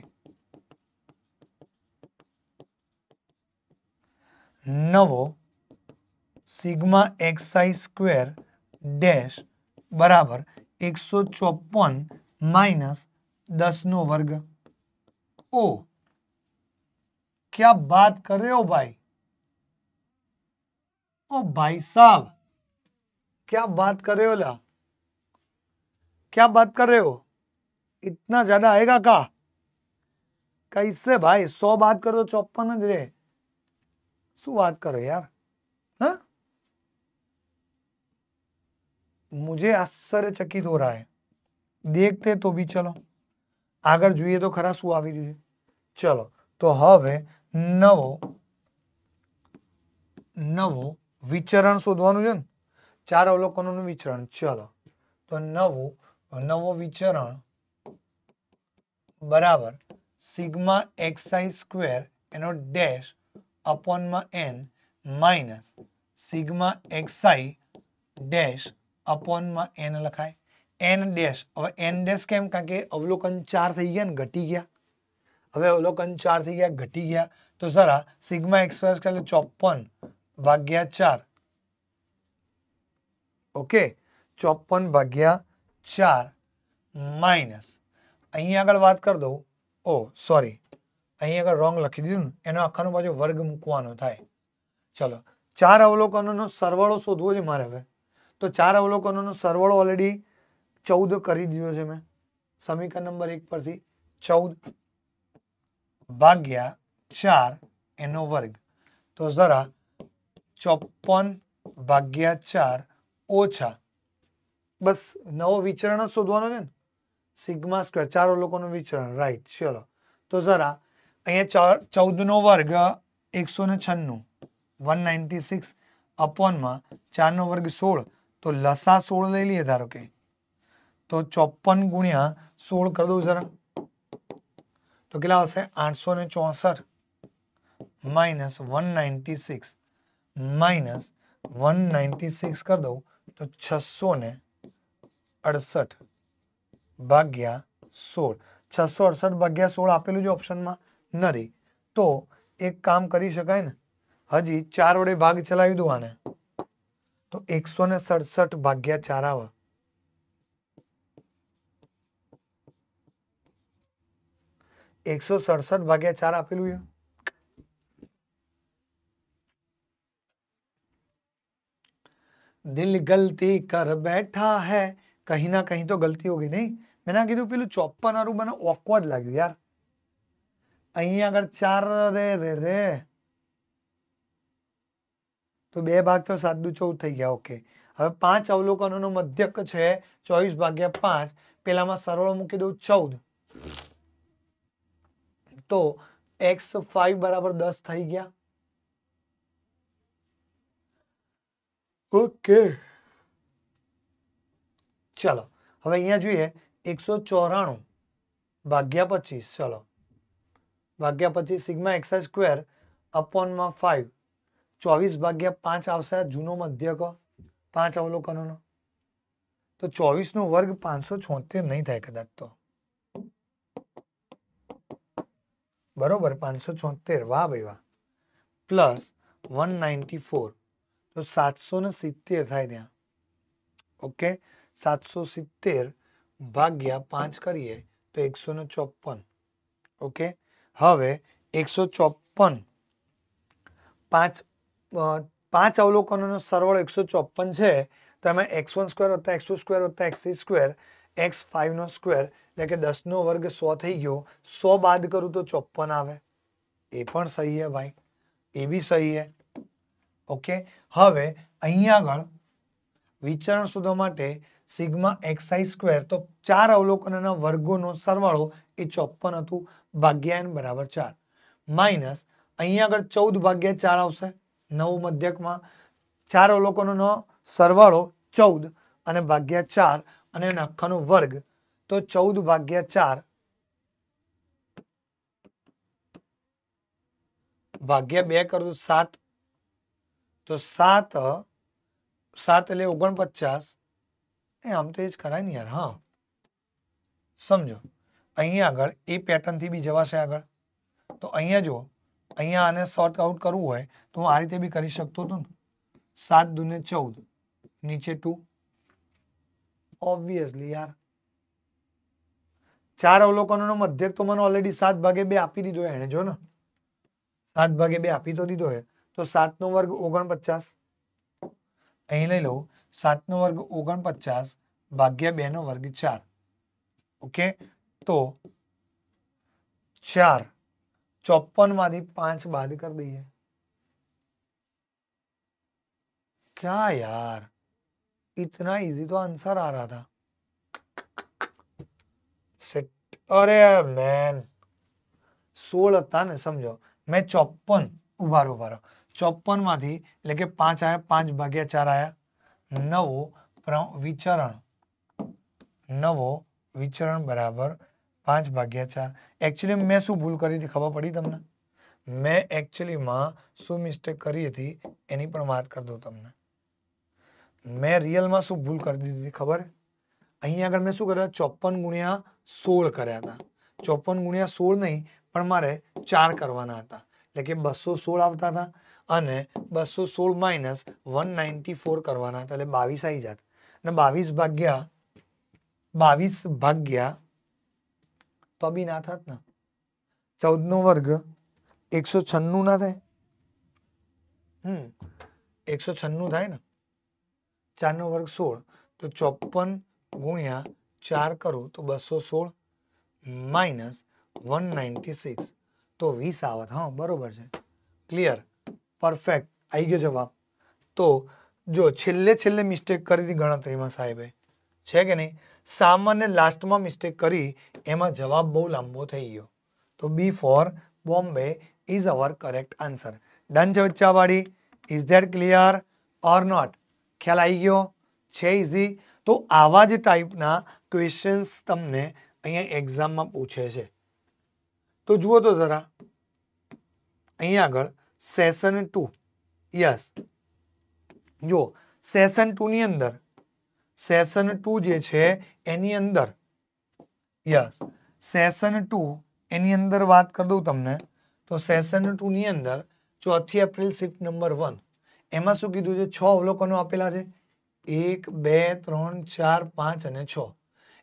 નવો સિગ્મા એક્સાઇઝ સ્ક્વેર ડેશ બરાબર એકસો ચોપન માઇનસ દસનો વર્ગ ઓ ક્યાં વાત કર્યો ભાઈ ओ भाई साहब क्या बात कर रहे हो ला क्या बात कर रहे हो इतना ज्यादा आएगा का कैसे भाई सौ बात करो चौपन रे શું बात करो यार हा? मुझे आश्चर्यचकित हो रहा है देखते तो भी चलो अगर जुए तो खरा शू आ चलो तो हम नवो હવે विचरण शोधवानो छे न चार अवलोकनों નું વિચરણ ચલો તો નવો નવો વિચરણ बराबर सिग्मा xi स्क्वायर એનો ડેશ अपॉन માં n minus sigma xi dash upon માં n લખાય n ડેશ હવે n ડેશ કેમ કારણ કે અવલોકન 4 થઈ ગયા ને ઘટી ગયા હવે અવલોકન 4 થઈ ગયા ઘટી ગયા તો સરવા સિગ્મા xi સ્ક્વેર એટલે 54 भागया 4 ओके 54 भागया 4 माइनस અહીંયા આગળ વાત કર દો ઓ સોરી અહીંયા આગળ રોંગ લખી દીધું ને એનો અખાનો પાછો વર્ગ મુકવાનો થાય ચલો ચાર અવલોકનોનો સરવાળો શોધવો છે મારે હવે તો ચાર અવલોકનોનો સરવાળો ઓલરેડી 14 કરી દીધો છે મેં સમીકરણ નંબર 1 પરથી 14 ભાગ્યા 4 એનો વર્ગ તો જરા 54 / 4 - बस न वो विचरण सोडવાનો ને સિગ્મા સ્ક્વેર ચારો લોકોનો વિચરણ રાઈટ ચલો તો જરા અહીંયા 14 નો વર્ગ 196 196 अपॉन માં 4 નો વર્ગ 16 તો લસા 16 લઈ લઈએ ધારો કે તો 54 * 16 કરી દો જરા તો કલાસ 864 - 196 माइनस 196 कर दो तो 668 भाग 16 668 भाग 16 આપેલું જો ઓપ્શનમાં ન રહી તો એક કામ કરી શકાય ને હજી 4 વડે ભાગ ચલાવી દઉં આને તો 167 ભાગ્યા 4 આવે 167 ભાગ્યા 4 આપેલું હુ दिल गलती कर बैठा है कहीं ना कहीं तो गलती हो गई नहीं मैंने कह दू पेलू चौपन और मैंने ऑकवर्ड लग यार अगर चार रे रे रे तो बे भाग तो सात दू चौद थी गया ओके हम पांच अवलोकनो ना मध्यक है चौबीस भाग्या पांच पेला में सरल मूकी दू चौद तो एक्स फाइव बराबर दस थी गया ओके चलो हम अह जो एक सौ चौराणु भाग्या पचीस चलो भाग्या पचीस सीग्मा एक्स स्क्वेर अपॉन में फाइव चौबीस भाग्या पांच आ जूनो मध्य को पांच अवलोकनों तो चौबीस नो वर्ग पांच सौ छोतेर नहीं थे कदाच तो बराबर पांच सौ छोतेर वाह भाई वाह प्लस वन नाइंटी फोर तो 770 था दिया ओके 770 भाग दिया 5 करिए तो 154 ओके હવે 154 5 પાંચ અવલોકનોનો સરવાળો 154 છે તો મે x1² + x2² + x3² x5 નો સ્ક્વેર એટલે કે 10 નો વર્ગ 100 થઈ ગયો 100 બાદ કરું તો 54 આવે એ પણ સહી હે ભાઈ એ ભી સહી હે ઓકે હવે અહીંયા આગળ વિચરણ શોધવા માટે સિગ્મા એક્સઆઈ સ્ક્વેર તો ચાર અવલોકનોના વર્ગોનો સરવાળો એ ચોપન હતું ભાગ્યા એન બરાબર ચાર માઇનસ અહીંયા આગળ ચૌદ ભાગ્યા ચાર આવશે નવ મધ્યકમાં ચાર અવલોકનોનો સરવાળો ચૌદ અને ભાગ્યા ચાર અને આખાનો વર્ગ તો ચૌદ ભાગ્યા ચાર ભાગ્યા બે કરું સાત તો 7 7 લે 49 એ આમતેજ કરાય નહી યાર હા સમજો અહી આગળ એ પેટર્ન થી બી જવાશે આગળ તો અહીયા જો અહીયા આને શોર્ટ આઉટ કરવું હોય તો આ રીતે બી કરી શકતો તો ન 7 * 2 = 14 નીચે 2 ઓબવિયસલી યાર ચાર લોકોનો મધ્યક તો મને ઓલરેડી 7/2 આપી દીધો હે ને જો ને 7/2 આપી તો દીધો હે तो सात नो वर्ग ओग पचास अह लो सात नो वर्ग ओगन पचास भाग्या बे नो वर्ग चार ओके तो चार चौपन मी पांच बाद कर दी है क्या यार इतना इजी तो आंसर आ रहा था सेट अरे मैन सोलह था ना समझो मैं चौपन उभारो उभारो 54 માંથી એટલે કે 5 આયા 5 ભાગ્યા 4 આયા 9 પ્ર વિચરણ 9 વિચરણ બરાબર 5 ભાગ્યા 4 એક્ચ્યુઅલી મેં શું ભૂલ કરી દીધી ખબર પડી તમને મેં એક્ચ્યુઅલી માં સુ મિસ્ટેક કરી હતી એની પણ વાત કર દો તમે મેં રીઅલ માં શું ભૂલ કરી દીધી ખબર અહીંયા આગળ મેં શું કરે 54 * 16 કર્યા હતા 54 * 16 નહીં પણ મારે 4 કરવાના હતા એટલે કે 216 આવતા હતા અને બસો સોળ માઇનસ વન નાઇન્ટી ફોર કરવાના એટલે બાવીસ આવી જાત અને બાવીસ ભાગ્યા બાવીસ ભાગ્યા તો બી ના થાત ને ચૌદનો વર્ગ એકસો છન્નું ના થાય હમ એકસો છન્નું થાય ને ચારનો વર્ગ સોળ તો ચોપન ગુણ્યા ચાર કરું તો બસો સોળ માઇનસ વન નાઇન્ટી સિક્સ તો વીસ આવત હા બરોબર છે ક્લિયર પરફેક્ટ આવી ગયો જવાબ તો જો છેલ્લે છેલ્લે મિસ્ટેક કરી હતી ગણતરીમાં સાહેબે છે કે નહીં સામાન્ય લાસ્ટમાં મિસ્ટેક કરી એમાં જવાબ બહુ લાંબો થઈ ગયો તો B for Bombay is our correct answer done છે વચ્ચાવાળી is that clear or not ખ્યાલ આવી ગયો છે ઇઝી તો આવા જ ટાઈપના ક્વેશ્ચન્સ તમને અહીંયા એક્ઝામમાં પૂછે છે તો જુઓ તો જરા અહીંયા આગળ સેશન ટુ યસ જો સેશન ટુની અંદર સેશન ટુ જે છે એની અંદર યસ સેશન ટુ એની અંદર વાત કરી દઉં તમને તો સેશન ટુની અંદર ચોથી એપ્રિલ શિફ્ટ નંબર વન એમાં શું કીધું છે છ અવલોકનો આપેલા છે એક બે ત્રણ ચાર પાંચ અને છ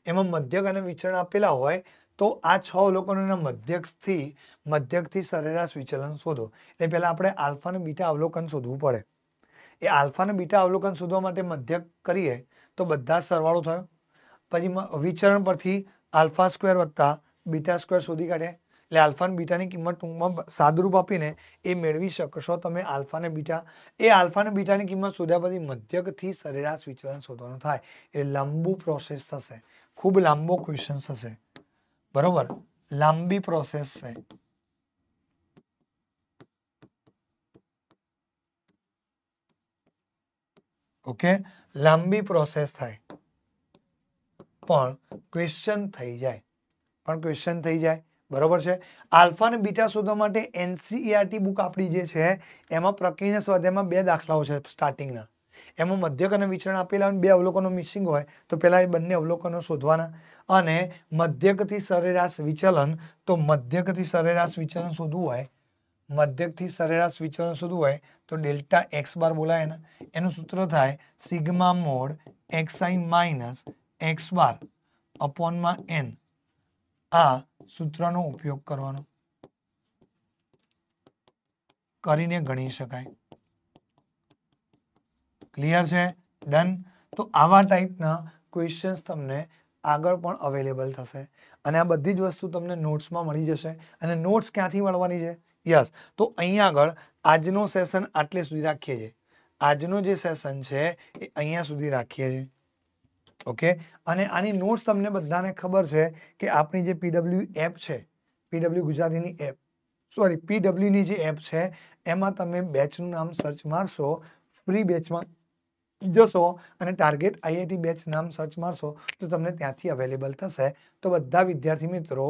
એમાં મધ્યક અને વિચરણ આપેલા હોય તો આ 6 લોકોનોને મધ્યક થી મધ્યક થી સરેરાશ વિચલન શોધો એટલે પહેલા આપણે α ને β અવલોકન શોધવું પડે એ α ને β અવલોકન શોધવા માટે મધ્યક કરીએ તો બધા સરવાળો થયો પછી વિચરણ પરથી α² + β² શોધી કાઢે એટલે α અને β ની કિંમત ટૂંકમાં સાદુરૂપ આપીને એ મેળવી શકશો તમે α ને β એ α ને β ની કિંમત શોધ્યા પછી મધ્યક થી સરેરાશ વિચલન શોધવાનું થાય એટલે લંબુ પ્રોસેસ થશે ખૂબ લાંબો ક્વેશ્ચનસ થશે बरोबर लांबी प्रोसेस से ओके लांबी प्रोसेस થાય पण क्वेश्चन થઈ જાય પણ ક્વેશ્ચન થઈ જાય बरोबर છે આલ્ફા ને બીટા સોદો માટે NCERT બુક આપડી જે છે એમાં પ્રકિર્ણ સ્વાધ્યાયમાં બે દાખલાઓ છે સ્ટાર્ટિંગના એમાં મધ્યક અને વિચરણ આપેલા હોય બે અવલોકનો મિસિંગ હોય તો પહેલાં એ બંને અવલોકનો શોધવાના અને મધ્યકથી સરેરાશ વિચલન તો મધ્યકથી સરેરાશ વિચલન શોધવું હોય મધ્યકથી સરેરાશ વિચલન શોધવું હોય તો ડેલ્ટા એક્સ બાર બોલાય એના એનું સૂત્ર થાય sigma mod x i minus x bar અપોનમાં એન આ સૂત્રનો ઉપયોગ કરવાનો કરીને ગણી શકાય क्लियर છે डन તો આવા ટાઈપના ક્વેશ્ચન્સ તમને આગળ પણ अवेलेबल થશે અને આ બધી જ વસ્તુ તમને નોટ્સમાં મળી જશે અને નોટ્સ ક્યાંથી મળવાની છે યસ તો અહીંયા આગળ આજનો સેશન આટલે સુધી રાખીએ છે આજનો જે સેશન છે એ અહીંયા સુધી રાખીએ છે ઓકે અને આની નોટ્સ તમને બધાને ખબર છે કે આપની જે पीडब्ल्यू એપ છે पीडब्ल्यू ગુજરાતીની એપ સોરી पीडब्ल्यू ની જે એપ છે એમાં તમે બેચનું નામ સર્ચ મારશો ફ્રી બેચમાં જશો અને ટાર્ગેટ આઈઆઈટી બેચ નામ સર્ચ મારશો તો તમને ત્યાંથી અવેલેબલ થશે તો બધા વિદ્યાર્થી મિત્રો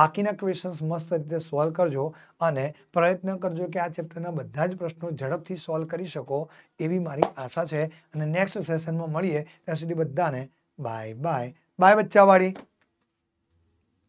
બાકીના ક્વેશ્ચન્સ મસ્ત રીતે સોલ્વ કરજો અને પ્રયત્ન કરજો કે આ ચેપ્ટરના બધા જ પ્રશ્નો ઝડપથી સોલ્વ કરી શકો એવી મારી આશા છે અને નેક્સ્ટ સેશનમાં મળીએ ત્યાં સુધી બધાને બાય બાય બાય બચ્ચાવાળી